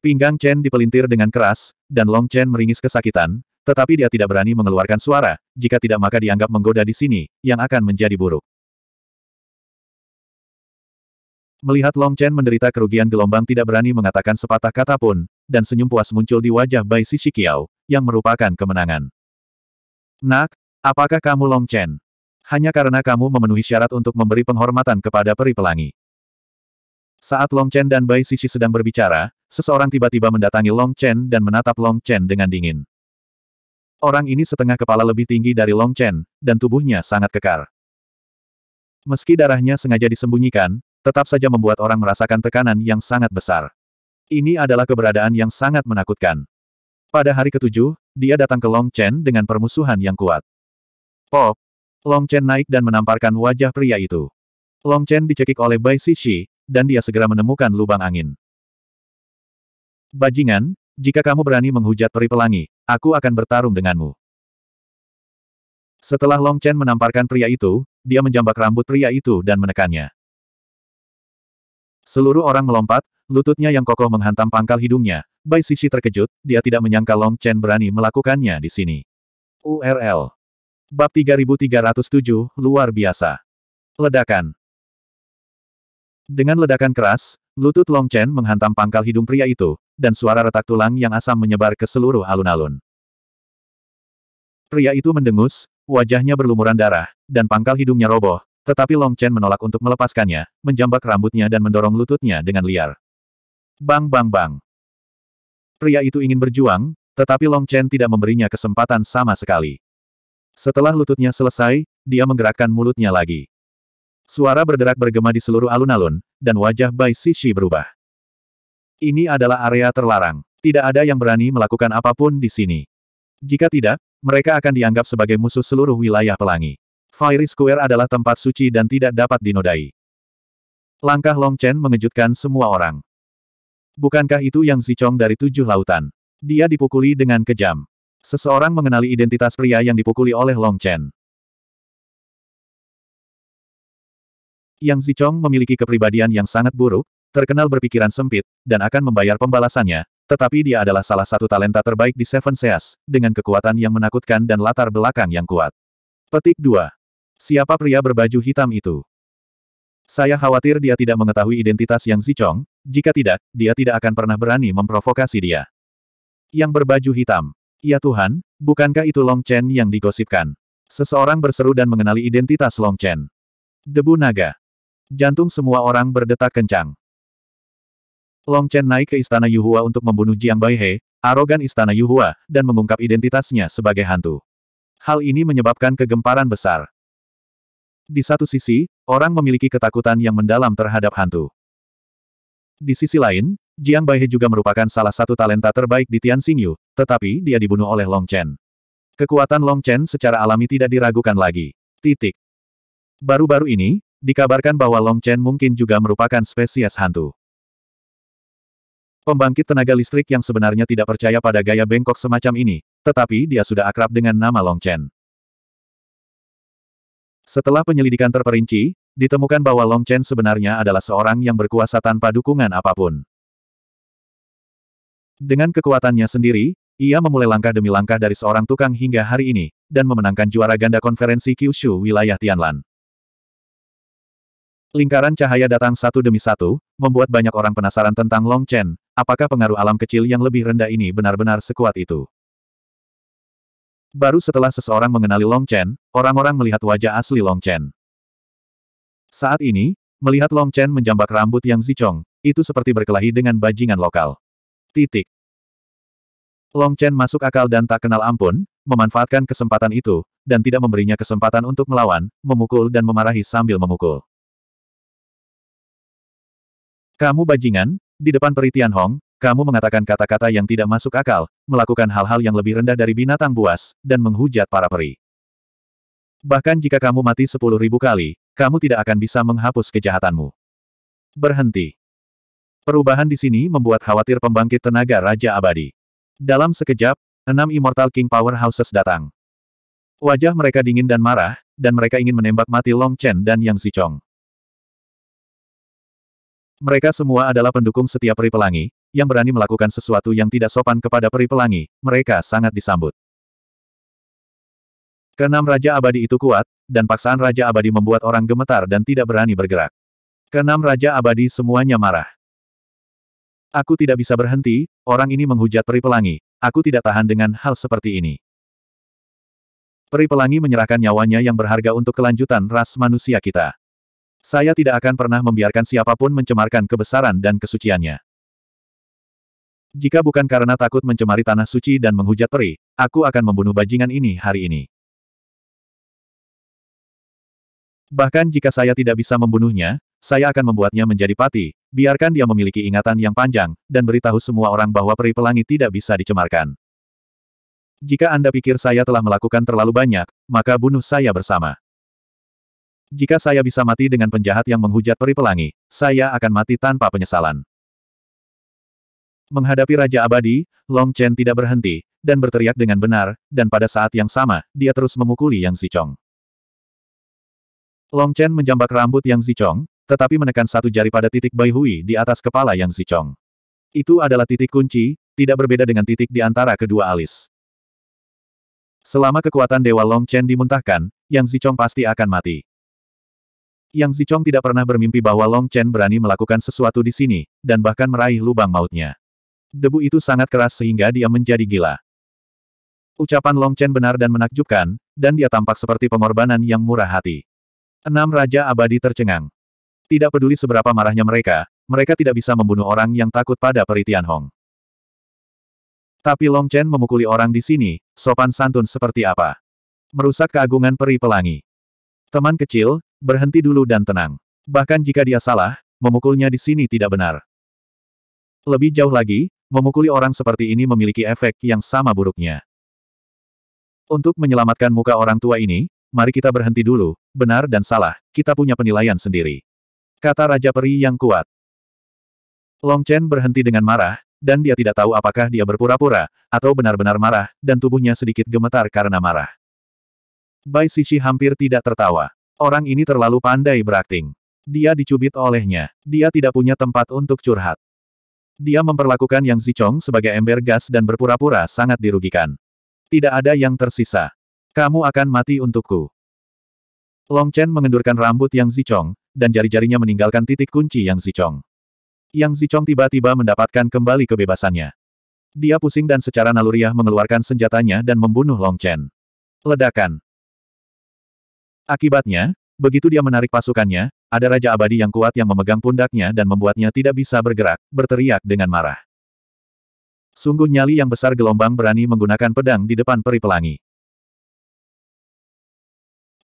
Pinggang Chen dipelintir dengan keras, dan Long Chen meringis kesakitan, tetapi dia tidak berani mengeluarkan suara, jika tidak maka dianggap menggoda di sini, yang akan menjadi buruk. Melihat Long Chen menderita kerugian gelombang tidak berani mengatakan sepatah kata pun, dan senyum puas muncul di wajah Bai Shishikiao, yang merupakan kemenangan. Nak, apakah kamu Long Chen? Hanya karena kamu memenuhi syarat untuk memberi penghormatan kepada peri pelangi. Saat Long Chen dan Bai Sisi sedang berbicara, seseorang tiba-tiba mendatangi Long Chen dan menatap Long Chen dengan dingin. Orang ini setengah kepala lebih tinggi dari Long Chen, dan tubuhnya sangat kekar. Meski darahnya sengaja disembunyikan, tetap saja membuat orang merasakan tekanan yang sangat besar. Ini adalah keberadaan yang sangat menakutkan. Pada hari ketujuh, dia datang ke Long Chen dengan permusuhan yang kuat. Pop! Long Chen naik dan menamparkan wajah pria itu. Long Chen dicekik oleh Bai Sisi dan dia segera menemukan lubang angin. Bajingan, jika kamu berani menghujat peri pelangi, aku akan bertarung denganmu. Setelah Long Chen menamparkan pria itu, dia menjambak rambut pria itu dan menekannya. Seluruh orang melompat, lututnya yang kokoh menghantam pangkal hidungnya. Bai Sisi terkejut, dia tidak menyangka Long Chen berani melakukannya di sini. URL Bab 3307, luar biasa. Ledakan dengan ledakan keras, lutut Long Chen menghantam pangkal hidung pria itu, dan suara retak tulang yang asam menyebar ke seluruh alun-alun. Pria itu mendengus, wajahnya berlumuran darah, dan pangkal hidungnya roboh, tetapi Long Chen menolak untuk melepaskannya, menjambak rambutnya dan mendorong lututnya dengan liar. Bang bang bang. Pria itu ingin berjuang, tetapi Long Chen tidak memberinya kesempatan sama sekali. Setelah lututnya selesai, dia menggerakkan mulutnya lagi. Suara berderak bergema di seluruh alun-alun, dan wajah Bai Sishi berubah. Ini adalah area terlarang. Tidak ada yang berani melakukan apapun di sini. Jika tidak, mereka akan dianggap sebagai musuh seluruh wilayah pelangi. Fiery Square adalah tempat suci dan tidak dapat dinodai. Langkah Long Chen mengejutkan semua orang. Bukankah itu yang Zichong dari tujuh lautan? Dia dipukuli dengan kejam. Seseorang mengenali identitas pria yang dipukuli oleh Long Chen. Yang Zichong memiliki kepribadian yang sangat buruk, terkenal berpikiran sempit, dan akan membayar pembalasannya, tetapi dia adalah salah satu talenta terbaik di Seven Seas, dengan kekuatan yang menakutkan dan latar belakang yang kuat. Petik 2. Siapa pria berbaju hitam itu? Saya khawatir dia tidak mengetahui identitas Yang Zichong, jika tidak, dia tidak akan pernah berani memprovokasi dia. Yang berbaju hitam. Ya Tuhan, bukankah itu Long Chen yang digosipkan? Seseorang berseru dan mengenali identitas Long Chen. Debu naga. Jantung semua orang berdetak kencang. Long Chen naik ke istana Yuhua untuk membunuh Jiang Baihe, arogan istana Yuhua, dan mengungkap identitasnya sebagai hantu. Hal ini menyebabkan kegemparan besar. Di satu sisi, orang memiliki ketakutan yang mendalam terhadap hantu. Di sisi lain, Jiang Baihe juga merupakan salah satu talenta terbaik di Tian Xingyu, tetapi dia dibunuh oleh Long Chen. Kekuatan Long Chen secara alami tidak diragukan lagi. Titik. Baru-baru ini, Dikabarkan bahwa Long Chen mungkin juga merupakan spesies hantu. Pembangkit tenaga listrik yang sebenarnya tidak percaya pada gaya bengkok semacam ini, tetapi dia sudah akrab dengan nama Long Chen. Setelah penyelidikan terperinci, ditemukan bahwa Long Chen sebenarnya adalah seorang yang berkuasa tanpa dukungan apapun. Dengan kekuatannya sendiri, ia memulai langkah demi langkah dari seorang tukang hingga hari ini, dan memenangkan juara ganda konferensi Kyushu wilayah Tianlan. Lingkaran cahaya datang satu demi satu, membuat banyak orang penasaran tentang Long Chen, apakah pengaruh alam kecil yang lebih rendah ini benar-benar sekuat itu. Baru setelah seseorang mengenali Long Chen, orang-orang melihat wajah asli Long Chen. Saat ini, melihat Long Chen menjambak rambut yang zicong, itu seperti berkelahi dengan bajingan lokal. Titik. Long Chen masuk akal dan tak kenal ampun, memanfaatkan kesempatan itu, dan tidak memberinya kesempatan untuk melawan, memukul dan memarahi sambil memukul. Kamu bajingan, di depan peritian Hong, kamu mengatakan kata-kata yang tidak masuk akal, melakukan hal-hal yang lebih rendah dari binatang buas, dan menghujat para peri. Bahkan jika kamu mati sepuluh ribu kali, kamu tidak akan bisa menghapus kejahatanmu. Berhenti. Perubahan di sini membuat khawatir pembangkit tenaga Raja Abadi. Dalam sekejap, enam Immortal King Powerhouses datang. Wajah mereka dingin dan marah, dan mereka ingin menembak mati Long Chen dan Yang Zichong. Mereka semua adalah pendukung setiap peri pelangi, yang berani melakukan sesuatu yang tidak sopan kepada peri pelangi, mereka sangat disambut. Keenam Raja Abadi itu kuat, dan paksaan Raja Abadi membuat orang gemetar dan tidak berani bergerak. Keenam Raja Abadi semuanya marah. Aku tidak bisa berhenti, orang ini menghujat peri pelangi, aku tidak tahan dengan hal seperti ini. Peri pelangi menyerahkan nyawanya yang berharga untuk kelanjutan ras manusia kita. Saya tidak akan pernah membiarkan siapapun mencemarkan kebesaran dan kesuciannya. Jika bukan karena takut mencemari tanah suci dan menghujat peri, aku akan membunuh bajingan ini hari ini. Bahkan jika saya tidak bisa membunuhnya, saya akan membuatnya menjadi pati, biarkan dia memiliki ingatan yang panjang, dan beritahu semua orang bahwa peri pelangi tidak bisa dicemarkan. Jika Anda pikir saya telah melakukan terlalu banyak, maka bunuh saya bersama. Jika saya bisa mati dengan penjahat yang menghujat peri pelangi, saya akan mati tanpa penyesalan. Menghadapi Raja Abadi, Long Chen tidak berhenti, dan berteriak dengan benar, dan pada saat yang sama, dia terus memukuli Yang Zichong. Long Chen menjambak rambut Yang Zichong, tetapi menekan satu jari pada titik Bai Hui di atas kepala Yang Zichong. Itu adalah titik kunci, tidak berbeda dengan titik di antara kedua alis. Selama kekuatan Dewa Long Chen dimuntahkan, Yang Zichong pasti akan mati. Yang Zichong tidak pernah bermimpi bahwa Long Chen berani melakukan sesuatu di sini, dan bahkan meraih lubang mautnya. Debu itu sangat keras sehingga dia menjadi gila. Ucapan Long Chen benar dan menakjubkan, dan dia tampak seperti pengorbanan yang murah hati. Enam Raja Abadi tercengang. Tidak peduli seberapa marahnya mereka, mereka tidak bisa membunuh orang yang takut pada peritian Hong. Tapi Long Chen memukuli orang di sini, sopan santun seperti apa. Merusak keagungan peri pelangi. Teman kecil, Berhenti dulu dan tenang. Bahkan jika dia salah, memukulnya di sini tidak benar. Lebih jauh lagi, memukuli orang seperti ini memiliki efek yang sama buruknya. Untuk menyelamatkan muka orang tua ini, mari kita berhenti dulu, benar dan salah, kita punya penilaian sendiri. Kata Raja Peri yang kuat. Long Chen berhenti dengan marah, dan dia tidak tahu apakah dia berpura-pura, atau benar-benar marah, dan tubuhnya sedikit gemetar karena marah. Bai Sisi hampir tidak tertawa. Orang ini terlalu pandai berakting. Dia dicubit olehnya. Dia tidak punya tempat untuk curhat. Dia memperlakukan Yang Zichong sebagai ember gas dan berpura-pura sangat dirugikan. Tidak ada yang tersisa. Kamu akan mati untukku. Long Chen mengendurkan rambut Yang Zichong, dan jari-jarinya meninggalkan titik kunci Yang Zichong. Yang Zichong tiba-tiba mendapatkan kembali kebebasannya. Dia pusing dan secara naluriah mengeluarkan senjatanya dan membunuh Long Chen. Ledakan. Akibatnya, begitu dia menarik pasukannya, ada Raja Abadi yang kuat yang memegang pundaknya dan membuatnya tidak bisa bergerak, berteriak dengan marah. Sungguh nyali yang besar gelombang berani menggunakan pedang di depan peri pelangi.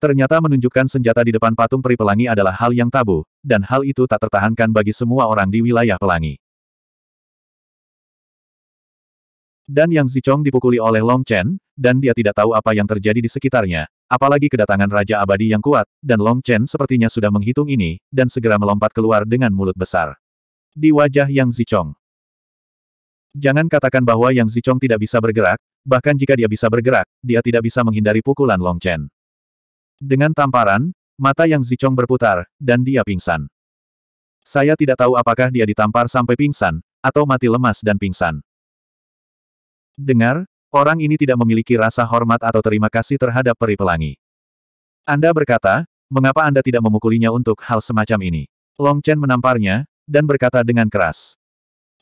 Ternyata menunjukkan senjata di depan patung peri pelangi adalah hal yang tabu, dan hal itu tak tertahankan bagi semua orang di wilayah pelangi. Dan Yang Zichong dipukuli oleh Long Chen, dan dia tidak tahu apa yang terjadi di sekitarnya, Apalagi kedatangan Raja Abadi yang kuat, dan Long Chen sepertinya sudah menghitung ini, dan segera melompat keluar dengan mulut besar. Di wajah Yang Zichong. Jangan katakan bahwa Yang Zichong tidak bisa bergerak, bahkan jika dia bisa bergerak, dia tidak bisa menghindari pukulan Long Chen. Dengan tamparan, mata Yang Zichong berputar, dan dia pingsan. Saya tidak tahu apakah dia ditampar sampai pingsan, atau mati lemas dan pingsan. Dengar, Orang ini tidak memiliki rasa hormat atau terima kasih terhadap peri pelangi. Anda berkata, mengapa Anda tidak memukulinya untuk hal semacam ini? Long Chen menamparnya, dan berkata dengan keras.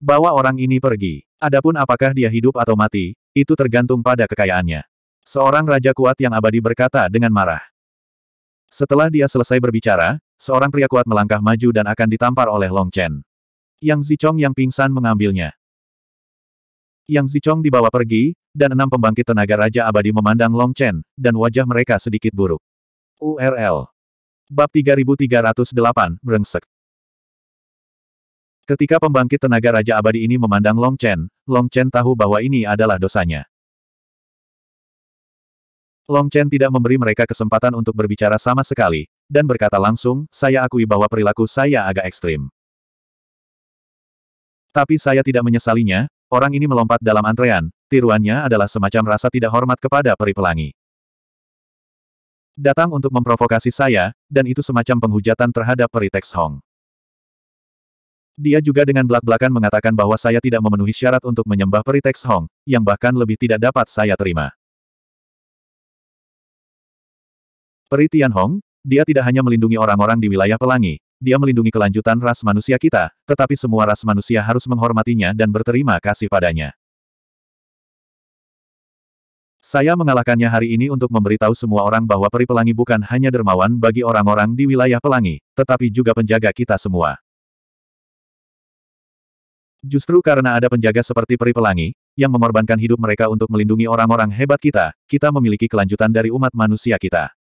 Bawa orang ini pergi. Adapun apakah dia hidup atau mati, itu tergantung pada kekayaannya. Seorang raja kuat yang abadi berkata dengan marah. Setelah dia selesai berbicara, seorang pria kuat melangkah maju dan akan ditampar oleh Long Chen. Yang Zichong yang pingsan mengambilnya. Yang Zichong dibawa pergi, dan enam pembangkit tenaga Raja Abadi memandang Long Chen, dan wajah mereka sedikit buruk. URL. Bab 3308, Brengsek. Ketika pembangkit tenaga Raja Abadi ini memandang Long Chen, Long Chen tahu bahwa ini adalah dosanya. Long Chen tidak memberi mereka kesempatan untuk berbicara sama sekali, dan berkata langsung, saya akui bahwa perilaku saya agak ekstrim. Tapi saya tidak menyesalinya, orang ini melompat dalam antrean, tiruannya adalah semacam rasa tidak hormat kepada peri pelangi. Datang untuk memprovokasi saya, dan itu semacam penghujatan terhadap peri Tex Hong. Dia juga dengan belak-belakan mengatakan bahwa saya tidak memenuhi syarat untuk menyembah peri Tex Hong, yang bahkan lebih tidak dapat saya terima. Peri Tian Hong, dia tidak hanya melindungi orang-orang di wilayah pelangi, dia melindungi kelanjutan ras manusia kita, tetapi semua ras manusia harus menghormatinya dan berterima kasih padanya. Saya mengalahkannya hari ini untuk memberitahu semua orang bahwa peri pelangi bukan hanya dermawan bagi orang-orang di wilayah pelangi, tetapi juga penjaga kita semua. Justru karena ada penjaga seperti peri pelangi, yang mengorbankan hidup mereka untuk melindungi orang-orang hebat kita, kita memiliki kelanjutan dari umat manusia kita.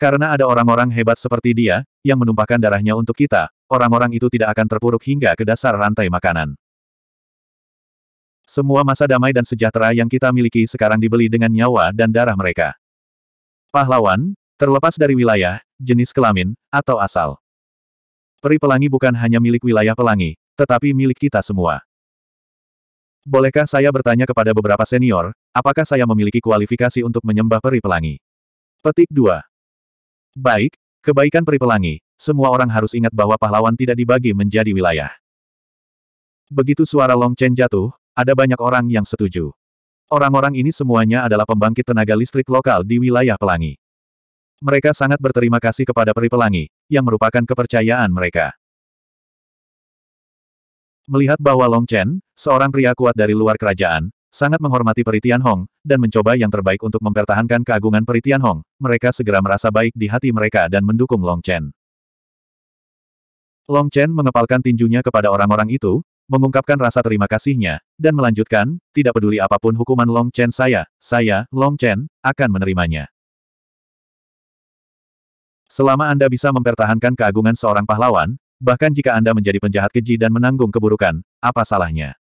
Karena ada orang-orang hebat seperti dia, yang menumpahkan darahnya untuk kita, orang-orang itu tidak akan terpuruk hingga ke dasar rantai makanan. Semua masa damai dan sejahtera yang kita miliki sekarang dibeli dengan nyawa dan darah mereka. Pahlawan, terlepas dari wilayah, jenis kelamin, atau asal. Peri pelangi bukan hanya milik wilayah pelangi, tetapi milik kita semua. Bolehkah saya bertanya kepada beberapa senior, apakah saya memiliki kualifikasi untuk menyembah peri pelangi? Petik 2. Baik, kebaikan peri pelangi. semua orang harus ingat bahwa pahlawan tidak dibagi menjadi wilayah. Begitu suara Long Chen jatuh, ada banyak orang yang setuju. Orang-orang ini semuanya adalah pembangkit tenaga listrik lokal di wilayah pelangi. Mereka sangat berterima kasih kepada peri pelangi, yang merupakan kepercayaan mereka. Melihat bahwa Long Chen, seorang pria kuat dari luar kerajaan, sangat menghormati Peritian Hong, dan mencoba yang terbaik untuk mempertahankan keagungan Peritian Hong, mereka segera merasa baik di hati mereka dan mendukung Long Chen. Long Chen mengepalkan tinjunya kepada orang-orang itu, mengungkapkan rasa terima kasihnya, dan melanjutkan, tidak peduli apapun hukuman Long Chen saya, saya, Long Chen, akan menerimanya. Selama Anda bisa mempertahankan keagungan seorang pahlawan, bahkan jika Anda menjadi penjahat keji dan menanggung keburukan, apa salahnya?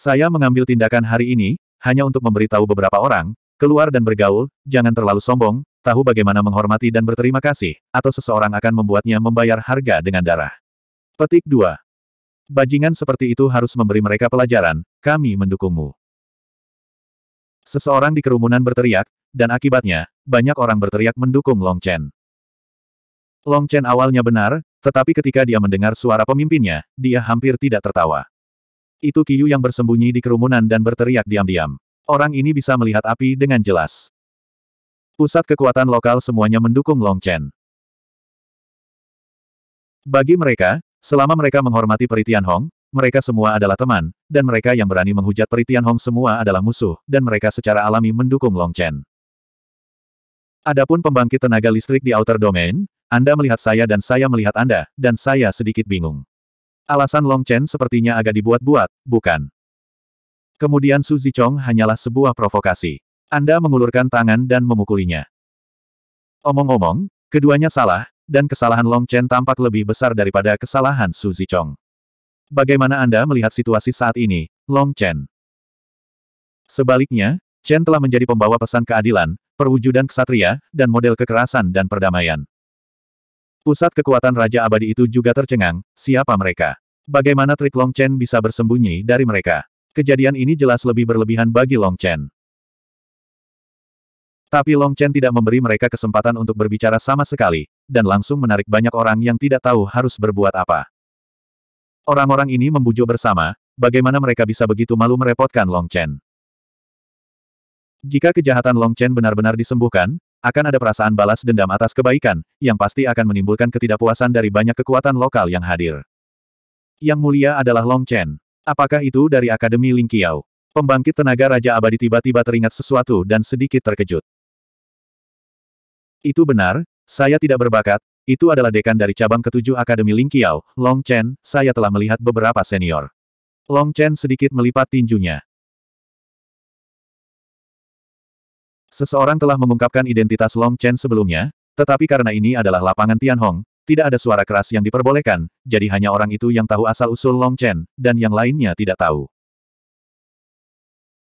Saya mengambil tindakan hari ini, hanya untuk memberitahu beberapa orang, keluar dan bergaul, jangan terlalu sombong, tahu bagaimana menghormati dan berterima kasih, atau seseorang akan membuatnya membayar harga dengan darah. Petik 2. Bajingan seperti itu harus memberi mereka pelajaran, kami mendukungmu. Seseorang di kerumunan berteriak, dan akibatnya, banyak orang berteriak mendukung Long Chen. Long Chen awalnya benar, tetapi ketika dia mendengar suara pemimpinnya, dia hampir tidak tertawa. Itu Kiyu yang bersembunyi di kerumunan dan berteriak diam-diam. Orang ini bisa melihat api dengan jelas. Pusat kekuatan lokal semuanya mendukung Long Chen. Bagi mereka, selama mereka menghormati Peritian Hong, mereka semua adalah teman, dan mereka yang berani menghujat Peritian Hong semua adalah musuh, dan mereka secara alami mendukung Long Chen. Adapun pembangkit tenaga listrik di Outer Domain, Anda melihat saya dan saya melihat Anda, dan saya sedikit bingung. Alasan Long Chen sepertinya agak dibuat-buat, bukan? Kemudian Su Zichong hanyalah sebuah provokasi. Anda mengulurkan tangan dan memukulinya. Omong-omong, keduanya salah, dan kesalahan Long Chen tampak lebih besar daripada kesalahan Su Zichong. Bagaimana Anda melihat situasi saat ini, Long Chen? Sebaliknya, Chen telah menjadi pembawa pesan keadilan, perwujudan kesatria, dan model kekerasan dan perdamaian. Pusat kekuatan Raja Abadi itu juga tercengang, siapa mereka? Bagaimana trik Long Chen bisa bersembunyi dari mereka? Kejadian ini jelas lebih berlebihan bagi Long Chen. Tapi Long Chen tidak memberi mereka kesempatan untuk berbicara sama sekali, dan langsung menarik banyak orang yang tidak tahu harus berbuat apa. Orang-orang ini membujuk bersama, bagaimana mereka bisa begitu malu merepotkan Long Chen. Jika kejahatan Long Chen benar-benar disembuhkan, akan ada perasaan balas dendam atas kebaikan, yang pasti akan menimbulkan ketidakpuasan dari banyak kekuatan lokal yang hadir. Yang mulia adalah Long Chen. Apakah itu dari Akademi Ling Qiao? Pembangkit tenaga Raja Abadi tiba-tiba teringat sesuatu dan sedikit terkejut. Itu benar, saya tidak berbakat, itu adalah dekan dari cabang ketujuh Akademi Ling Qiao, Long Chen, saya telah melihat beberapa senior. Long Chen sedikit melipat tinjunya. Seseorang telah mengungkapkan identitas Long Chen sebelumnya, tetapi karena ini adalah lapangan Tianhong, tidak ada suara keras yang diperbolehkan, jadi hanya orang itu yang tahu asal-usul Long Chen, dan yang lainnya tidak tahu.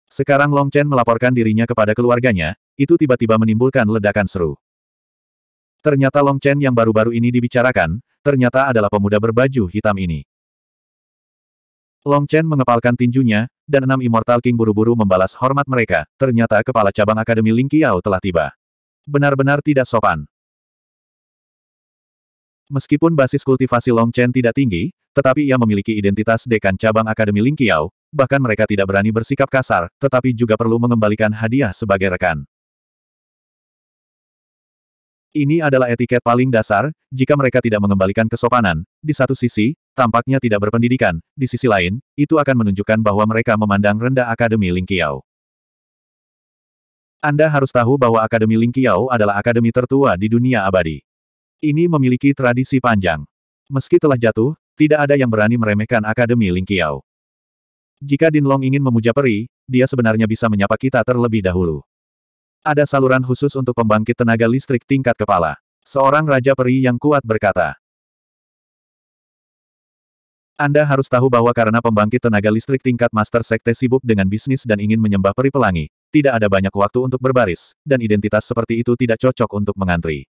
Sekarang Long Chen melaporkan dirinya kepada keluarganya, itu tiba-tiba menimbulkan ledakan seru. Ternyata Long Chen yang baru-baru ini dibicarakan, ternyata adalah pemuda berbaju hitam ini. Long Chen mengepalkan tinjunya, dan enam Immortal King buru-buru membalas hormat mereka, ternyata kepala cabang Akademi Ling Qiao telah tiba. Benar-benar tidak sopan. Meskipun basis kultivasi Long Chen tidak tinggi, tetapi ia memiliki identitas dekan cabang Akademi Ling Qiao, bahkan mereka tidak berani bersikap kasar, tetapi juga perlu mengembalikan hadiah sebagai rekan. Ini adalah etiket paling dasar, jika mereka tidak mengembalikan kesopanan. Di satu sisi, tampaknya tidak berpendidikan, di sisi lain, itu akan menunjukkan bahwa mereka memandang rendah Akademi Lingqiao. Anda harus tahu bahwa Akademi Lingqiao adalah akademi tertua di dunia abadi. Ini memiliki tradisi panjang. Meski telah jatuh, tidak ada yang berani meremehkan Akademi Lingqiao. Jika Dinlong ingin memuja peri, dia sebenarnya bisa menyapa kita terlebih dahulu. Ada saluran khusus untuk pembangkit tenaga listrik tingkat kepala. Seorang Raja Peri yang kuat berkata. Anda harus tahu bahwa karena pembangkit tenaga listrik tingkat Master Sekte sibuk dengan bisnis dan ingin menyembah peri pelangi, tidak ada banyak waktu untuk berbaris, dan identitas seperti itu tidak cocok untuk mengantri.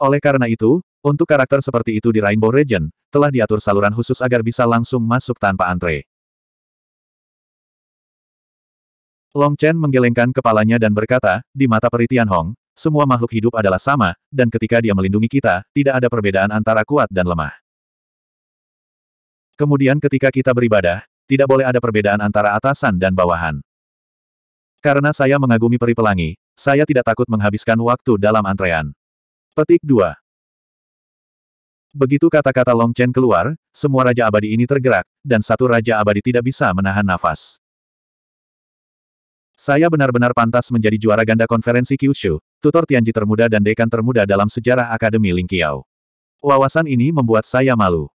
Oleh karena itu, untuk karakter seperti itu di Rainbow Region, telah diatur saluran khusus agar bisa langsung masuk tanpa antre. Long Chen menggelengkan kepalanya dan berkata, di mata peritian Hong, semua makhluk hidup adalah sama, dan ketika dia melindungi kita, tidak ada perbedaan antara kuat dan lemah. Kemudian ketika kita beribadah, tidak boleh ada perbedaan antara atasan dan bawahan. Karena saya mengagumi Peri Pelangi, saya tidak takut menghabiskan waktu dalam antrean. Petik 2 Begitu kata-kata Long Chen keluar, semua Raja Abadi ini tergerak, dan satu Raja Abadi tidak bisa menahan nafas. Saya benar-benar pantas menjadi juara ganda konferensi Kyushu, tutor Tianji termuda dan dekan termuda dalam sejarah Akademi Lingqiao. Wawasan ini membuat saya malu.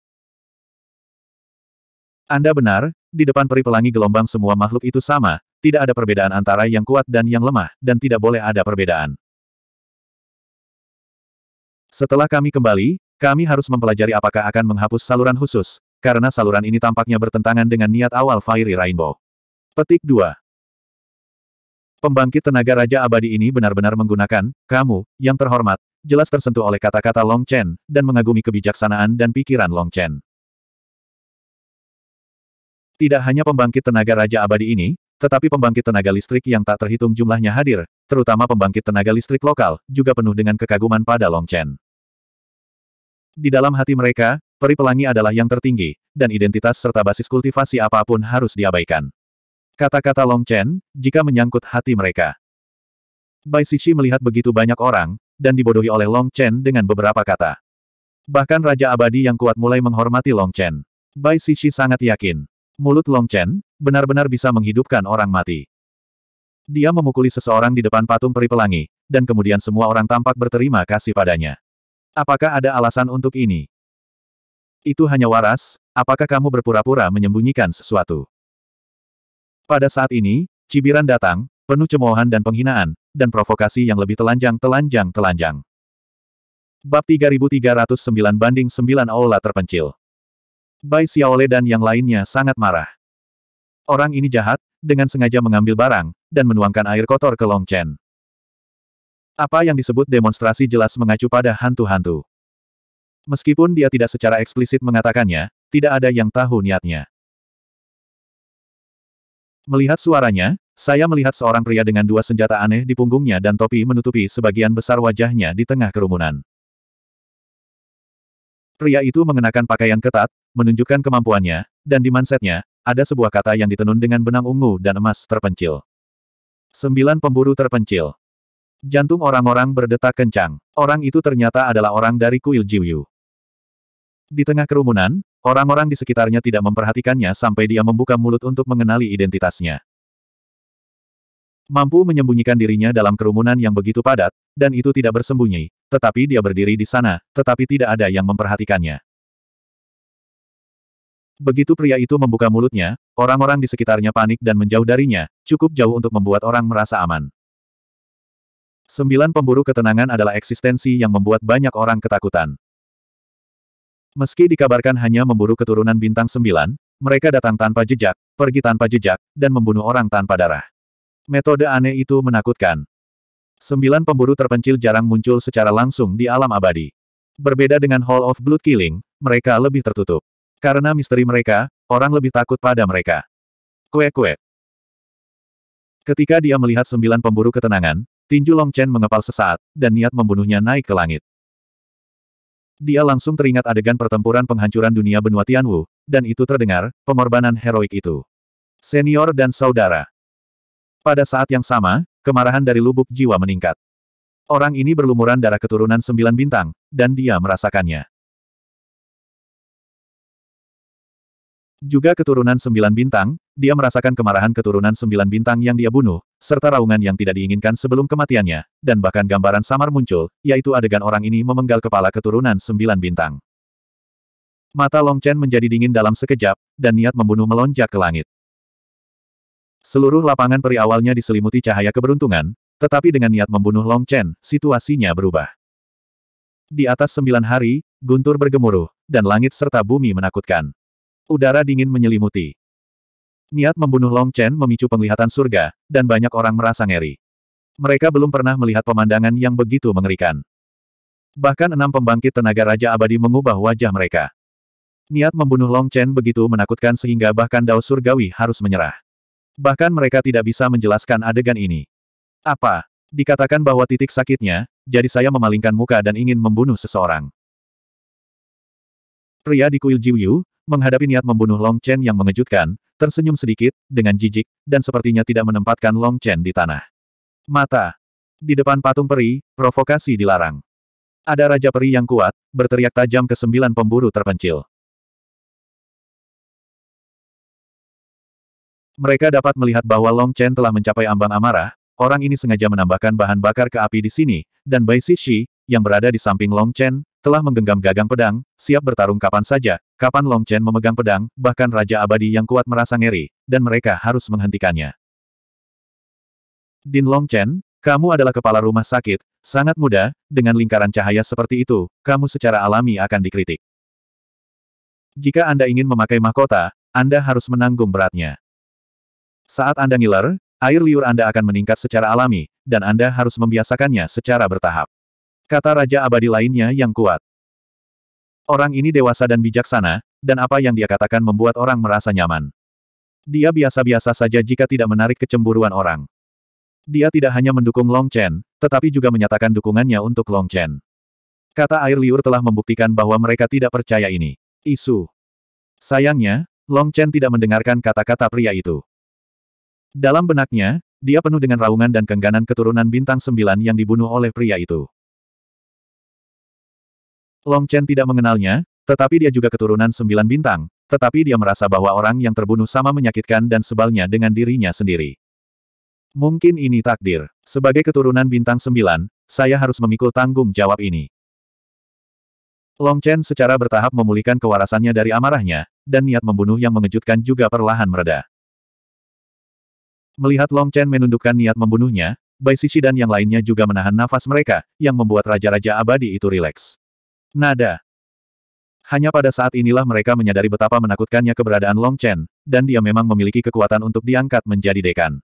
Anda benar, di depan peri pelangi gelombang semua makhluk itu sama, tidak ada perbedaan antara yang kuat dan yang lemah, dan tidak boleh ada perbedaan. Setelah kami kembali, kami harus mempelajari apakah akan menghapus saluran khusus, karena saluran ini tampaknya bertentangan dengan niat awal Fairy Rainbow. Petik 2. Pembangkit tenaga Raja Abadi ini benar-benar menggunakan, kamu, yang terhormat, jelas tersentuh oleh kata-kata Long Chen, dan mengagumi kebijaksanaan dan pikiran Long Chen. Tidak hanya pembangkit tenaga Raja Abadi ini, tetapi pembangkit tenaga listrik yang tak terhitung jumlahnya hadir, terutama pembangkit tenaga listrik lokal, juga penuh dengan kekaguman pada Long Chen. Di dalam hati mereka, peri pelangi adalah yang tertinggi, dan identitas serta basis kultivasi apapun harus diabaikan. Kata-kata Long Chen, jika menyangkut hati mereka. Bai Sisi melihat begitu banyak orang, dan dibodohi oleh Long Chen dengan beberapa kata. Bahkan Raja Abadi yang kuat mulai menghormati Long Chen. Bai Sisi sangat yakin. Mulut Long Chen, benar-benar bisa menghidupkan orang mati. Dia memukuli seseorang di depan patung peri pelangi, dan kemudian semua orang tampak berterima kasih padanya. Apakah ada alasan untuk ini? Itu hanya waras, apakah kamu berpura-pura menyembunyikan sesuatu? Pada saat ini, cibiran datang, penuh cemoohan dan penghinaan, dan provokasi yang lebih telanjang-telanjang-telanjang. Bab 3309 banding 9 Aula terpencil. Bai Xiaole dan yang lainnya sangat marah. Orang ini jahat, dengan sengaja mengambil barang, dan menuangkan air kotor ke Long Chen. Apa yang disebut demonstrasi jelas mengacu pada hantu-hantu. Meskipun dia tidak secara eksplisit mengatakannya, tidak ada yang tahu niatnya. Melihat suaranya, saya melihat seorang pria dengan dua senjata aneh di punggungnya dan topi menutupi sebagian besar wajahnya di tengah kerumunan. Pria itu mengenakan pakaian ketat, menunjukkan kemampuannya, dan di mansetnya, ada sebuah kata yang ditenun dengan benang ungu dan emas terpencil. Sembilan pemburu terpencil. Jantung orang-orang berdetak kencang. Orang itu ternyata adalah orang dari kuil Jiuyu. Di tengah kerumunan, Orang-orang di sekitarnya tidak memperhatikannya sampai dia membuka mulut untuk mengenali identitasnya. Mampu menyembunyikan dirinya dalam kerumunan yang begitu padat, dan itu tidak bersembunyi, tetapi dia berdiri di sana, tetapi tidak ada yang memperhatikannya. Begitu pria itu membuka mulutnya, orang-orang di sekitarnya panik dan menjauh darinya, cukup jauh untuk membuat orang merasa aman. Sembilan pemburu ketenangan adalah eksistensi yang membuat banyak orang ketakutan. Meski dikabarkan hanya memburu keturunan bintang sembilan, mereka datang tanpa jejak, pergi tanpa jejak, dan membunuh orang tanpa darah. Metode aneh itu menakutkan. Sembilan pemburu terpencil jarang muncul secara langsung di alam abadi. Berbeda dengan Hall of Blood Killing, mereka lebih tertutup. Karena misteri mereka, orang lebih takut pada mereka. Kuek-kuek. Ketika dia melihat sembilan pemburu ketenangan, Tinju Long Chen mengepal sesaat, dan niat membunuhnya naik ke langit. Dia langsung teringat adegan pertempuran penghancuran dunia benua Tianwu, dan itu terdengar, pengorbanan heroik itu. Senior dan saudara. Pada saat yang sama, kemarahan dari lubuk jiwa meningkat. Orang ini berlumuran darah keturunan sembilan bintang, dan dia merasakannya. Juga keturunan sembilan bintang, dia merasakan kemarahan keturunan sembilan bintang yang dia bunuh, serta raungan yang tidak diinginkan sebelum kematiannya, dan bahkan gambaran samar muncul, yaitu adegan orang ini memenggal kepala keturunan sembilan bintang. Mata Long Chen menjadi dingin dalam sekejap, dan niat membunuh melonjak ke langit. Seluruh lapangan peri awalnya diselimuti cahaya keberuntungan, tetapi dengan niat membunuh Long Chen, situasinya berubah. Di atas sembilan hari, guntur bergemuruh, dan langit serta bumi menakutkan. Udara dingin menyelimuti. Niat membunuh Long Chen memicu penglihatan surga, dan banyak orang merasa ngeri. Mereka belum pernah melihat pemandangan yang begitu mengerikan. Bahkan enam pembangkit tenaga Raja Abadi mengubah wajah mereka. Niat membunuh Long Chen begitu menakutkan sehingga bahkan Dao Surgawi harus menyerah. Bahkan mereka tidak bisa menjelaskan adegan ini. Apa? Dikatakan bahwa titik sakitnya, jadi saya memalingkan muka dan ingin membunuh seseorang. Pria di kuil Jiuyu, menghadapi niat membunuh Long Chen yang mengejutkan, tersenyum sedikit, dengan jijik, dan sepertinya tidak menempatkan Long Chen di tanah. Mata. Di depan patung peri, provokasi dilarang. Ada Raja Peri yang kuat, berteriak tajam ke sembilan pemburu terpencil. Mereka dapat melihat bahwa Long Chen telah mencapai ambang amarah, orang ini sengaja menambahkan bahan bakar ke api di sini, dan Bai Sishi, yang berada di samping Long Chen, telah menggenggam gagang pedang, siap bertarung kapan saja, kapan Long Chen memegang pedang, bahkan Raja Abadi yang kuat merasa ngeri, dan mereka harus menghentikannya. Din Long Chen, kamu adalah kepala rumah sakit, sangat muda, dengan lingkaran cahaya seperti itu, kamu secara alami akan dikritik. Jika Anda ingin memakai mahkota, Anda harus menanggung beratnya. Saat Anda ngiler, air liur Anda akan meningkat secara alami, dan Anda harus membiasakannya secara bertahap. Kata Raja Abadi lainnya yang kuat. Orang ini dewasa dan bijaksana, dan apa yang dia katakan membuat orang merasa nyaman. Dia biasa-biasa saja jika tidak menarik kecemburuan orang. Dia tidak hanya mendukung Long Chen, tetapi juga menyatakan dukungannya untuk Long Chen. Kata air liur telah membuktikan bahwa mereka tidak percaya ini. Isu. Sayangnya, Long Chen tidak mendengarkan kata-kata pria itu. Dalam benaknya, dia penuh dengan raungan dan kengganan keturunan bintang sembilan yang dibunuh oleh pria itu. Long Chen tidak mengenalnya, tetapi dia juga keturunan sembilan bintang, tetapi dia merasa bahwa orang yang terbunuh sama menyakitkan dan sebalnya dengan dirinya sendiri. Mungkin ini takdir. Sebagai keturunan bintang sembilan, saya harus memikul tanggung jawab ini. Long Chen secara bertahap memulihkan kewarasannya dari amarahnya, dan niat membunuh yang mengejutkan juga perlahan mereda. Melihat Long Chen menundukkan niat membunuhnya, Bai Sisi dan yang lainnya juga menahan nafas mereka, yang membuat raja-raja abadi itu rileks. Nada. Hanya pada saat inilah mereka menyadari betapa menakutkannya keberadaan Long Chen, dan dia memang memiliki kekuatan untuk diangkat menjadi dekan.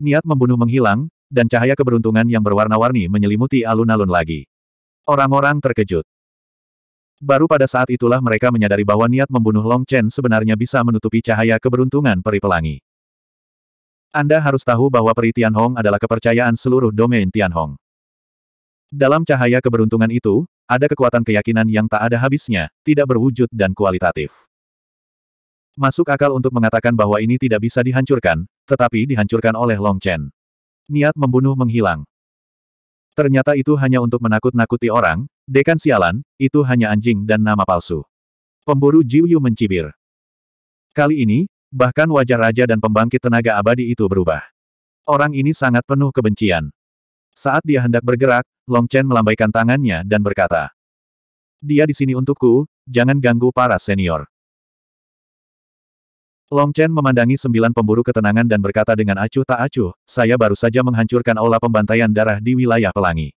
Niat membunuh menghilang, dan cahaya keberuntungan yang berwarna-warni menyelimuti alun-alun lagi. Orang-orang terkejut. Baru pada saat itulah mereka menyadari bahwa niat membunuh Long Chen sebenarnya bisa menutupi cahaya keberuntungan peri pelangi. Anda harus tahu bahwa peri Tianhong adalah kepercayaan seluruh domain Tianhong. Dalam cahaya keberuntungan itu, ada kekuatan keyakinan yang tak ada habisnya, tidak berwujud dan kualitatif. Masuk akal untuk mengatakan bahwa ini tidak bisa dihancurkan, tetapi dihancurkan oleh Long Chen. Niat membunuh menghilang. Ternyata itu hanya untuk menakut-nakuti orang, dekan sialan, itu hanya anjing dan nama palsu. Pemburu Jiu Yu mencibir. Kali ini, bahkan wajah raja dan pembangkit tenaga abadi itu berubah. Orang ini sangat penuh kebencian. Saat dia hendak bergerak, Long Chen melambaikan tangannya dan berkata, Dia di sini untukku, jangan ganggu para senior. Long Chen memandangi sembilan pemburu ketenangan dan berkata dengan acuh tak acuh, saya baru saja menghancurkan aula pembantaian darah di wilayah pelangi.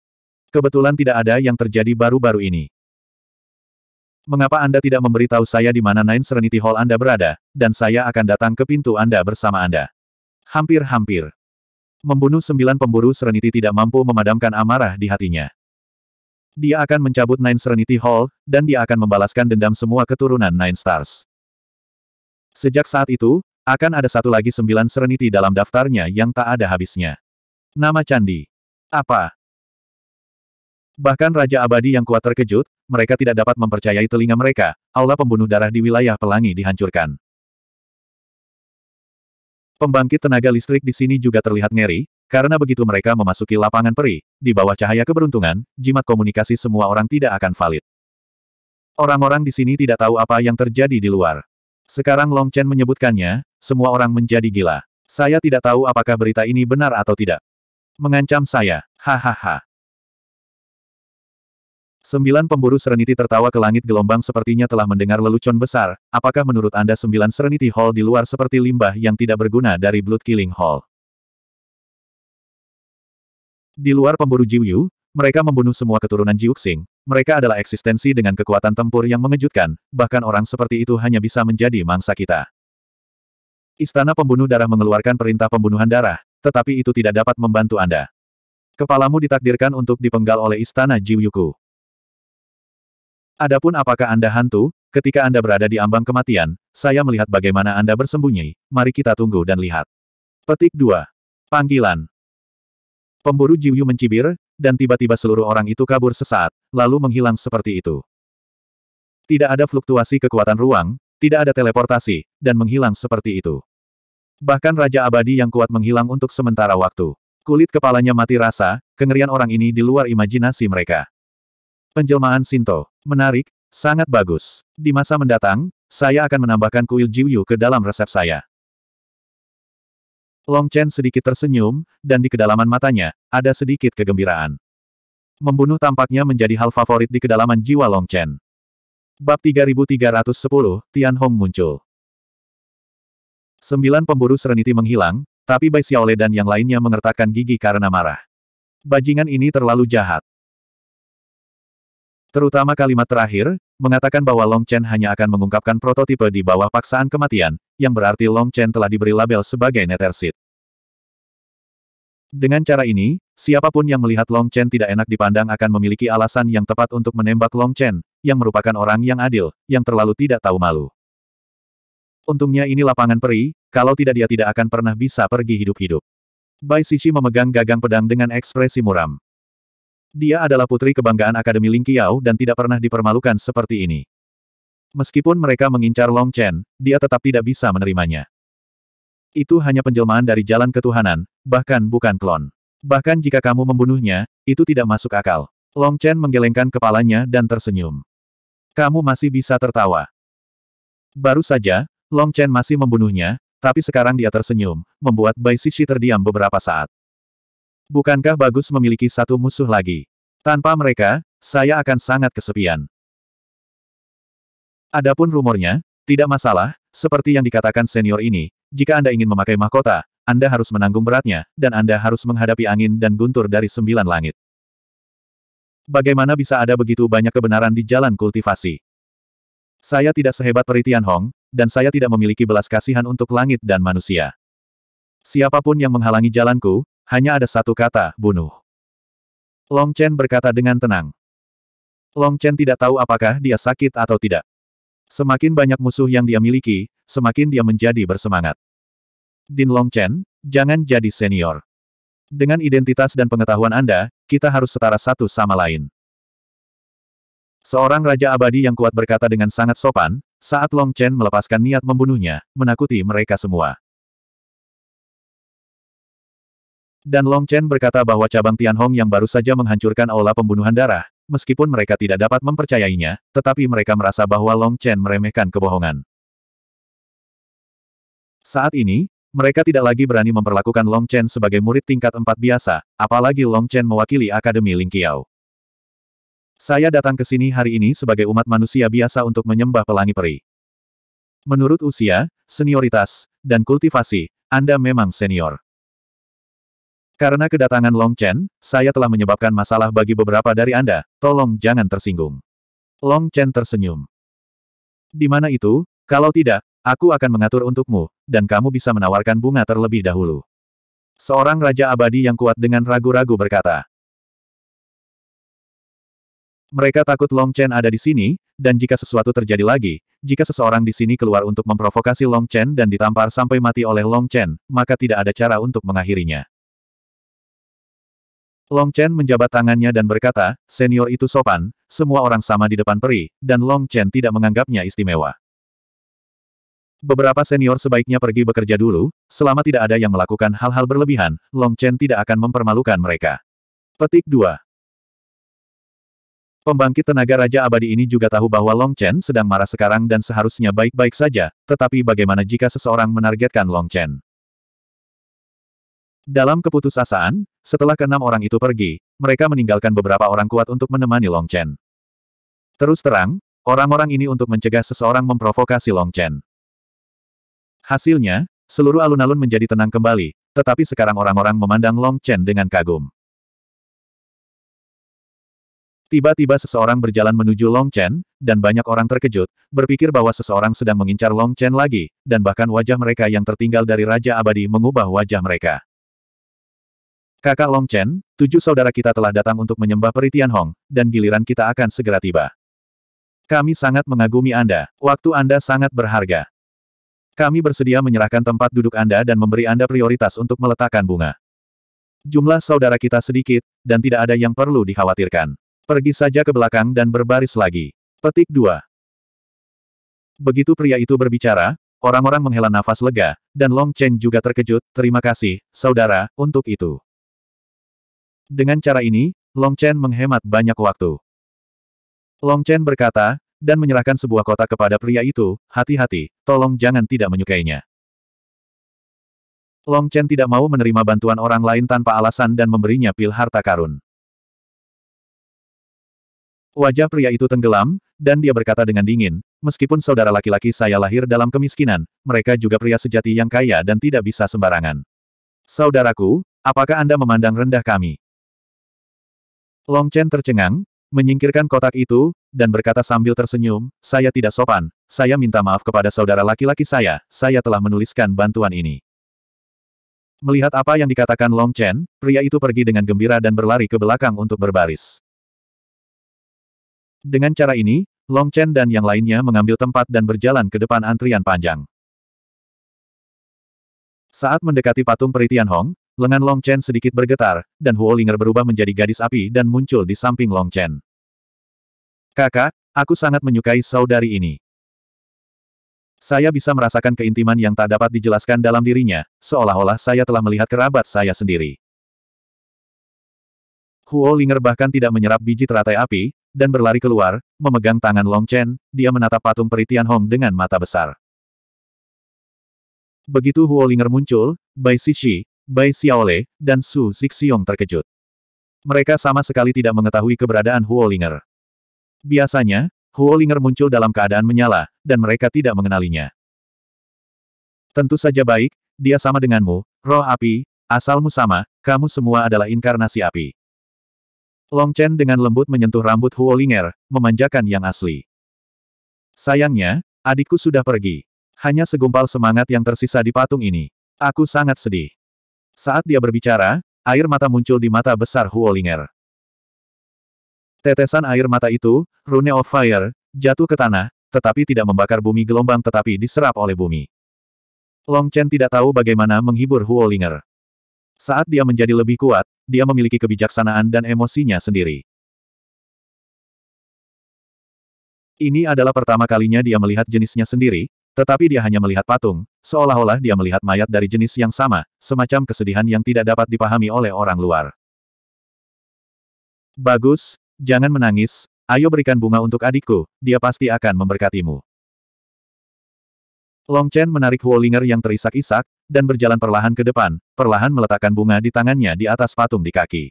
Kebetulan tidak ada yang terjadi baru-baru ini. Mengapa Anda tidak memberitahu saya di mana Nine Serenity Hall Anda berada, dan saya akan datang ke pintu Anda bersama Anda? Hampir-hampir membunuh sembilan pemburu Serenity tidak mampu memadamkan amarah di hatinya. Dia akan mencabut Nine Serenity Hall, dan dia akan membalaskan dendam semua keturunan Nine Stars. Sejak saat itu, akan ada satu lagi sembilan Serenity dalam daftarnya yang tak ada habisnya. Nama Candi. Apa? Bahkan Raja Abadi yang kuat terkejut, mereka tidak dapat mempercayai telinga mereka, Allah pembunuh darah di wilayah pelangi dihancurkan. Pembangkit tenaga listrik di sini juga terlihat ngeri, karena begitu mereka memasuki lapangan peri, di bawah cahaya keberuntungan, jimat komunikasi semua orang tidak akan valid. Orang-orang di sini tidak tahu apa yang terjadi di luar. Sekarang Long Chen menyebutkannya, semua orang menjadi gila. Saya tidak tahu apakah berita ini benar atau tidak. Mengancam saya. Hahaha. Sembilan pemburu sereniti tertawa ke langit gelombang sepertinya telah mendengar lelucon besar, apakah menurut Anda sembilan sereniti Hall di luar seperti limbah yang tidak berguna dari Blood Killing Hall? Di luar pemburu Jiuyu, mereka membunuh semua keturunan Jiuxing, mereka adalah eksistensi dengan kekuatan tempur yang mengejutkan, bahkan orang seperti itu hanya bisa menjadi mangsa kita. Istana pembunuh darah mengeluarkan perintah pembunuhan darah, tetapi itu tidak dapat membantu Anda. Kepalamu ditakdirkan untuk dipenggal oleh istana Jiuyuku. Adapun apakah Anda hantu, ketika Anda berada di ambang kematian, saya melihat bagaimana Anda bersembunyi, mari kita tunggu dan lihat. Petik 2. Panggilan. Pemburu Jiuyu mencibir, dan tiba-tiba seluruh orang itu kabur sesaat, lalu menghilang seperti itu. Tidak ada fluktuasi kekuatan ruang, tidak ada teleportasi, dan menghilang seperti itu. Bahkan Raja Abadi yang kuat menghilang untuk sementara waktu. Kulit kepalanya mati rasa, kengerian orang ini di luar imajinasi mereka. Penjelmaan Sinto Menarik, sangat bagus. Di masa mendatang, saya akan menambahkan kuil Jiuyu ke dalam resep saya. Long Chen sedikit tersenyum, dan di kedalaman matanya, ada sedikit kegembiraan. Membunuh tampaknya menjadi hal favorit di kedalaman jiwa Long Chen. Bab 3310, Tian Hong muncul. Sembilan pemburu sereniti menghilang, tapi Bai Xiaole dan yang lainnya mengertakkan gigi karena marah. Bajingan ini terlalu jahat. Terutama kalimat terakhir, mengatakan bahwa Long Chen hanya akan mengungkapkan prototipe di bawah paksaan kematian, yang berarti Long Chen telah diberi label sebagai netersit. Dengan cara ini, siapapun yang melihat Long Chen tidak enak dipandang akan memiliki alasan yang tepat untuk menembak Long Chen, yang merupakan orang yang adil, yang terlalu tidak tahu malu. Untungnya ini lapangan peri, kalau tidak dia tidak akan pernah bisa pergi hidup-hidup. Bai Sishi memegang gagang pedang dengan ekspresi muram. Dia adalah putri kebanggaan Akademi Ling Qiao dan tidak pernah dipermalukan seperti ini. Meskipun mereka mengincar Long Chen, dia tetap tidak bisa menerimanya. Itu hanya penjelmaan dari jalan ketuhanan, bahkan bukan klon. Bahkan jika kamu membunuhnya, itu tidak masuk akal. Long Chen menggelengkan kepalanya dan tersenyum. Kamu masih bisa tertawa. Baru saja, Long Chen masih membunuhnya, tapi sekarang dia tersenyum, membuat Bai Sixi terdiam beberapa saat. Bukankah bagus memiliki satu musuh lagi? Tanpa mereka, saya akan sangat kesepian. Adapun rumornya, tidak masalah, seperti yang dikatakan senior ini, jika Anda ingin memakai mahkota, Anda harus menanggung beratnya, dan Anda harus menghadapi angin dan guntur dari sembilan langit. Bagaimana bisa ada begitu banyak kebenaran di jalan kultivasi? Saya tidak sehebat Peritian Hong, dan saya tidak memiliki belas kasihan untuk langit dan manusia. Siapapun yang menghalangi jalanku, hanya ada satu kata, bunuh. Long Chen berkata dengan tenang. Long Chen tidak tahu apakah dia sakit atau tidak. Semakin banyak musuh yang dia miliki, semakin dia menjadi bersemangat. Din Long Chen, jangan jadi senior. Dengan identitas dan pengetahuan Anda, kita harus setara satu sama lain. Seorang raja abadi yang kuat berkata dengan sangat sopan, saat Long Chen melepaskan niat membunuhnya, menakuti mereka semua. Dan Long Chen berkata bahwa cabang Tianhong yang baru saja menghancurkan aula pembunuhan darah, meskipun mereka tidak dapat mempercayainya, tetapi mereka merasa bahwa Long Chen meremehkan kebohongan. Saat ini, mereka tidak lagi berani memperlakukan Long Chen sebagai murid tingkat empat biasa, apalagi Long Chen mewakili Akademi Lingqiao. Saya datang ke sini hari ini sebagai umat manusia biasa untuk menyembah pelangi peri. Menurut usia, senioritas, dan kultivasi, Anda memang senior. Karena kedatangan Long Chen, saya telah menyebabkan masalah bagi beberapa dari Anda, tolong jangan tersinggung. Long Chen tersenyum. Di mana itu, kalau tidak, aku akan mengatur untukmu, dan kamu bisa menawarkan bunga terlebih dahulu. Seorang raja abadi yang kuat dengan ragu-ragu berkata. Mereka takut Long Chen ada di sini, dan jika sesuatu terjadi lagi, jika seseorang di sini keluar untuk memprovokasi Long Chen dan ditampar sampai mati oleh Long Chen, maka tidak ada cara untuk mengakhirinya. Long Chen menjabat tangannya dan berkata, senior itu sopan, semua orang sama di depan peri, dan Long Chen tidak menganggapnya istimewa. Beberapa senior sebaiknya pergi bekerja dulu, selama tidak ada yang melakukan hal-hal berlebihan, Long Chen tidak akan mempermalukan mereka. Petik 2 Pembangkit tenaga Raja Abadi ini juga tahu bahwa Long Chen sedang marah sekarang dan seharusnya baik-baik saja, tetapi bagaimana jika seseorang menargetkan Long Chen? Dalam keputusasaan, setelah keenam orang itu pergi, mereka meninggalkan beberapa orang kuat untuk menemani Long Chen. Terus terang, orang-orang ini untuk mencegah seseorang memprovokasi Long Chen. Hasilnya, seluruh alun-alun menjadi tenang kembali, tetapi sekarang orang-orang memandang Long Chen dengan kagum. Tiba-tiba seseorang berjalan menuju Long Chen, dan banyak orang terkejut, berpikir bahwa seseorang sedang mengincar Long Chen lagi, dan bahkan wajah mereka yang tertinggal dari Raja Abadi mengubah wajah mereka. Kakak Long Chen, tujuh saudara kita telah datang untuk menyembah Peritian Hong, dan giliran kita akan segera tiba. Kami sangat mengagumi Anda, waktu Anda sangat berharga. Kami bersedia menyerahkan tempat duduk Anda dan memberi Anda prioritas untuk meletakkan bunga. Jumlah saudara kita sedikit, dan tidak ada yang perlu dikhawatirkan. Pergi saja ke belakang dan berbaris lagi. Petik 2. Begitu pria itu berbicara, orang-orang menghela nafas lega, dan Long Chen juga terkejut, terima kasih, saudara, untuk itu. Dengan cara ini, Long Chen menghemat banyak waktu. Long Chen berkata, dan menyerahkan sebuah kotak kepada pria itu, hati-hati, tolong jangan tidak menyukainya. Long Chen tidak mau menerima bantuan orang lain tanpa alasan dan memberinya pil harta karun. Wajah pria itu tenggelam, dan dia berkata dengan dingin, meskipun saudara laki-laki saya lahir dalam kemiskinan, mereka juga pria sejati yang kaya dan tidak bisa sembarangan. Saudaraku, apakah Anda memandang rendah kami? Long Chen tercengang, menyingkirkan kotak itu, dan berkata sambil tersenyum, saya tidak sopan, saya minta maaf kepada saudara laki-laki saya, saya telah menuliskan bantuan ini. Melihat apa yang dikatakan Long Chen, pria itu pergi dengan gembira dan berlari ke belakang untuk berbaris. Dengan cara ini, Long Chen dan yang lainnya mengambil tempat dan berjalan ke depan antrian panjang. Saat mendekati patung Peritian Hong, Lengan Long Chen sedikit bergetar, dan Huo Ling'er berubah menjadi gadis api dan muncul di samping Long Chen. Kakak, aku sangat menyukai saudari ini. Saya bisa merasakan keintiman yang tak dapat dijelaskan dalam dirinya, seolah-olah saya telah melihat kerabat saya sendiri. Huo Ling'er bahkan tidak menyerap biji teratai api, dan berlari keluar, memegang tangan Long Chen, dia menatap patung Peritian Hong dengan mata besar. Begitu Huo Ling'er muncul, Bai Sishi, Bai Xiaole, dan Su Zixiong terkejut. Mereka sama sekali tidak mengetahui keberadaan Huolinger. Biasanya, Huolinger muncul dalam keadaan menyala, dan mereka tidak mengenalinya. Tentu saja baik, dia sama denganmu, roh api, asalmu sama, kamu semua adalah inkarnasi api. Long Chen dengan lembut menyentuh rambut Huolinger, memanjakan yang asli. Sayangnya, adikku sudah pergi. Hanya segumpal semangat yang tersisa di patung ini. Aku sangat sedih. Saat dia berbicara, air mata muncul di mata besar Huolinger. Tetesan air mata itu, Rune of Fire, jatuh ke tanah, tetapi tidak membakar bumi gelombang tetapi diserap oleh bumi. Long Chen tidak tahu bagaimana menghibur Huolinger. Saat dia menjadi lebih kuat, dia memiliki kebijaksanaan dan emosinya sendiri. Ini adalah pertama kalinya dia melihat jenisnya sendiri, tetapi dia hanya melihat patung, seolah-olah dia melihat mayat dari jenis yang sama, semacam kesedihan yang tidak dapat dipahami oleh orang luar. Bagus, jangan menangis, ayo berikan bunga untuk adikku, dia pasti akan memberkatimu. Long Chen menarik Huolinger yang terisak-isak, dan berjalan perlahan ke depan, perlahan meletakkan bunga di tangannya di atas patung di kaki.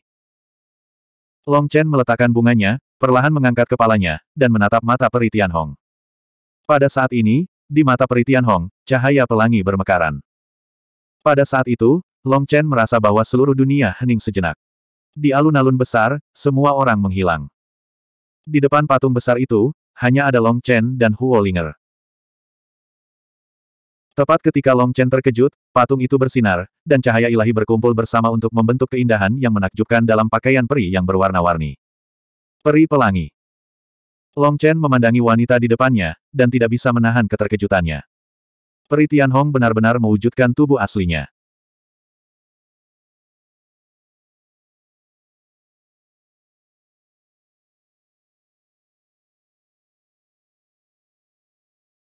Long Chen meletakkan bunganya, perlahan mengangkat kepalanya, dan menatap mata Peritian Hong. Pada saat ini, di mata Peri Tianhong, cahaya pelangi bermekaran. Pada saat itu, Long Chen merasa bahwa seluruh dunia hening sejenak. Di alun-alun besar, semua orang menghilang. Di depan patung besar itu, hanya ada Long Chen dan Huo Linger. Tepat ketika Long Chen terkejut, patung itu bersinar, dan cahaya ilahi berkumpul bersama untuk membentuk keindahan yang menakjubkan dalam pakaian peri yang berwarna-warni. Peri Pelangi Long Chen memandangi wanita di depannya, dan tidak bisa menahan keterkejutannya. Peritian Hong benar-benar mewujudkan tubuh aslinya.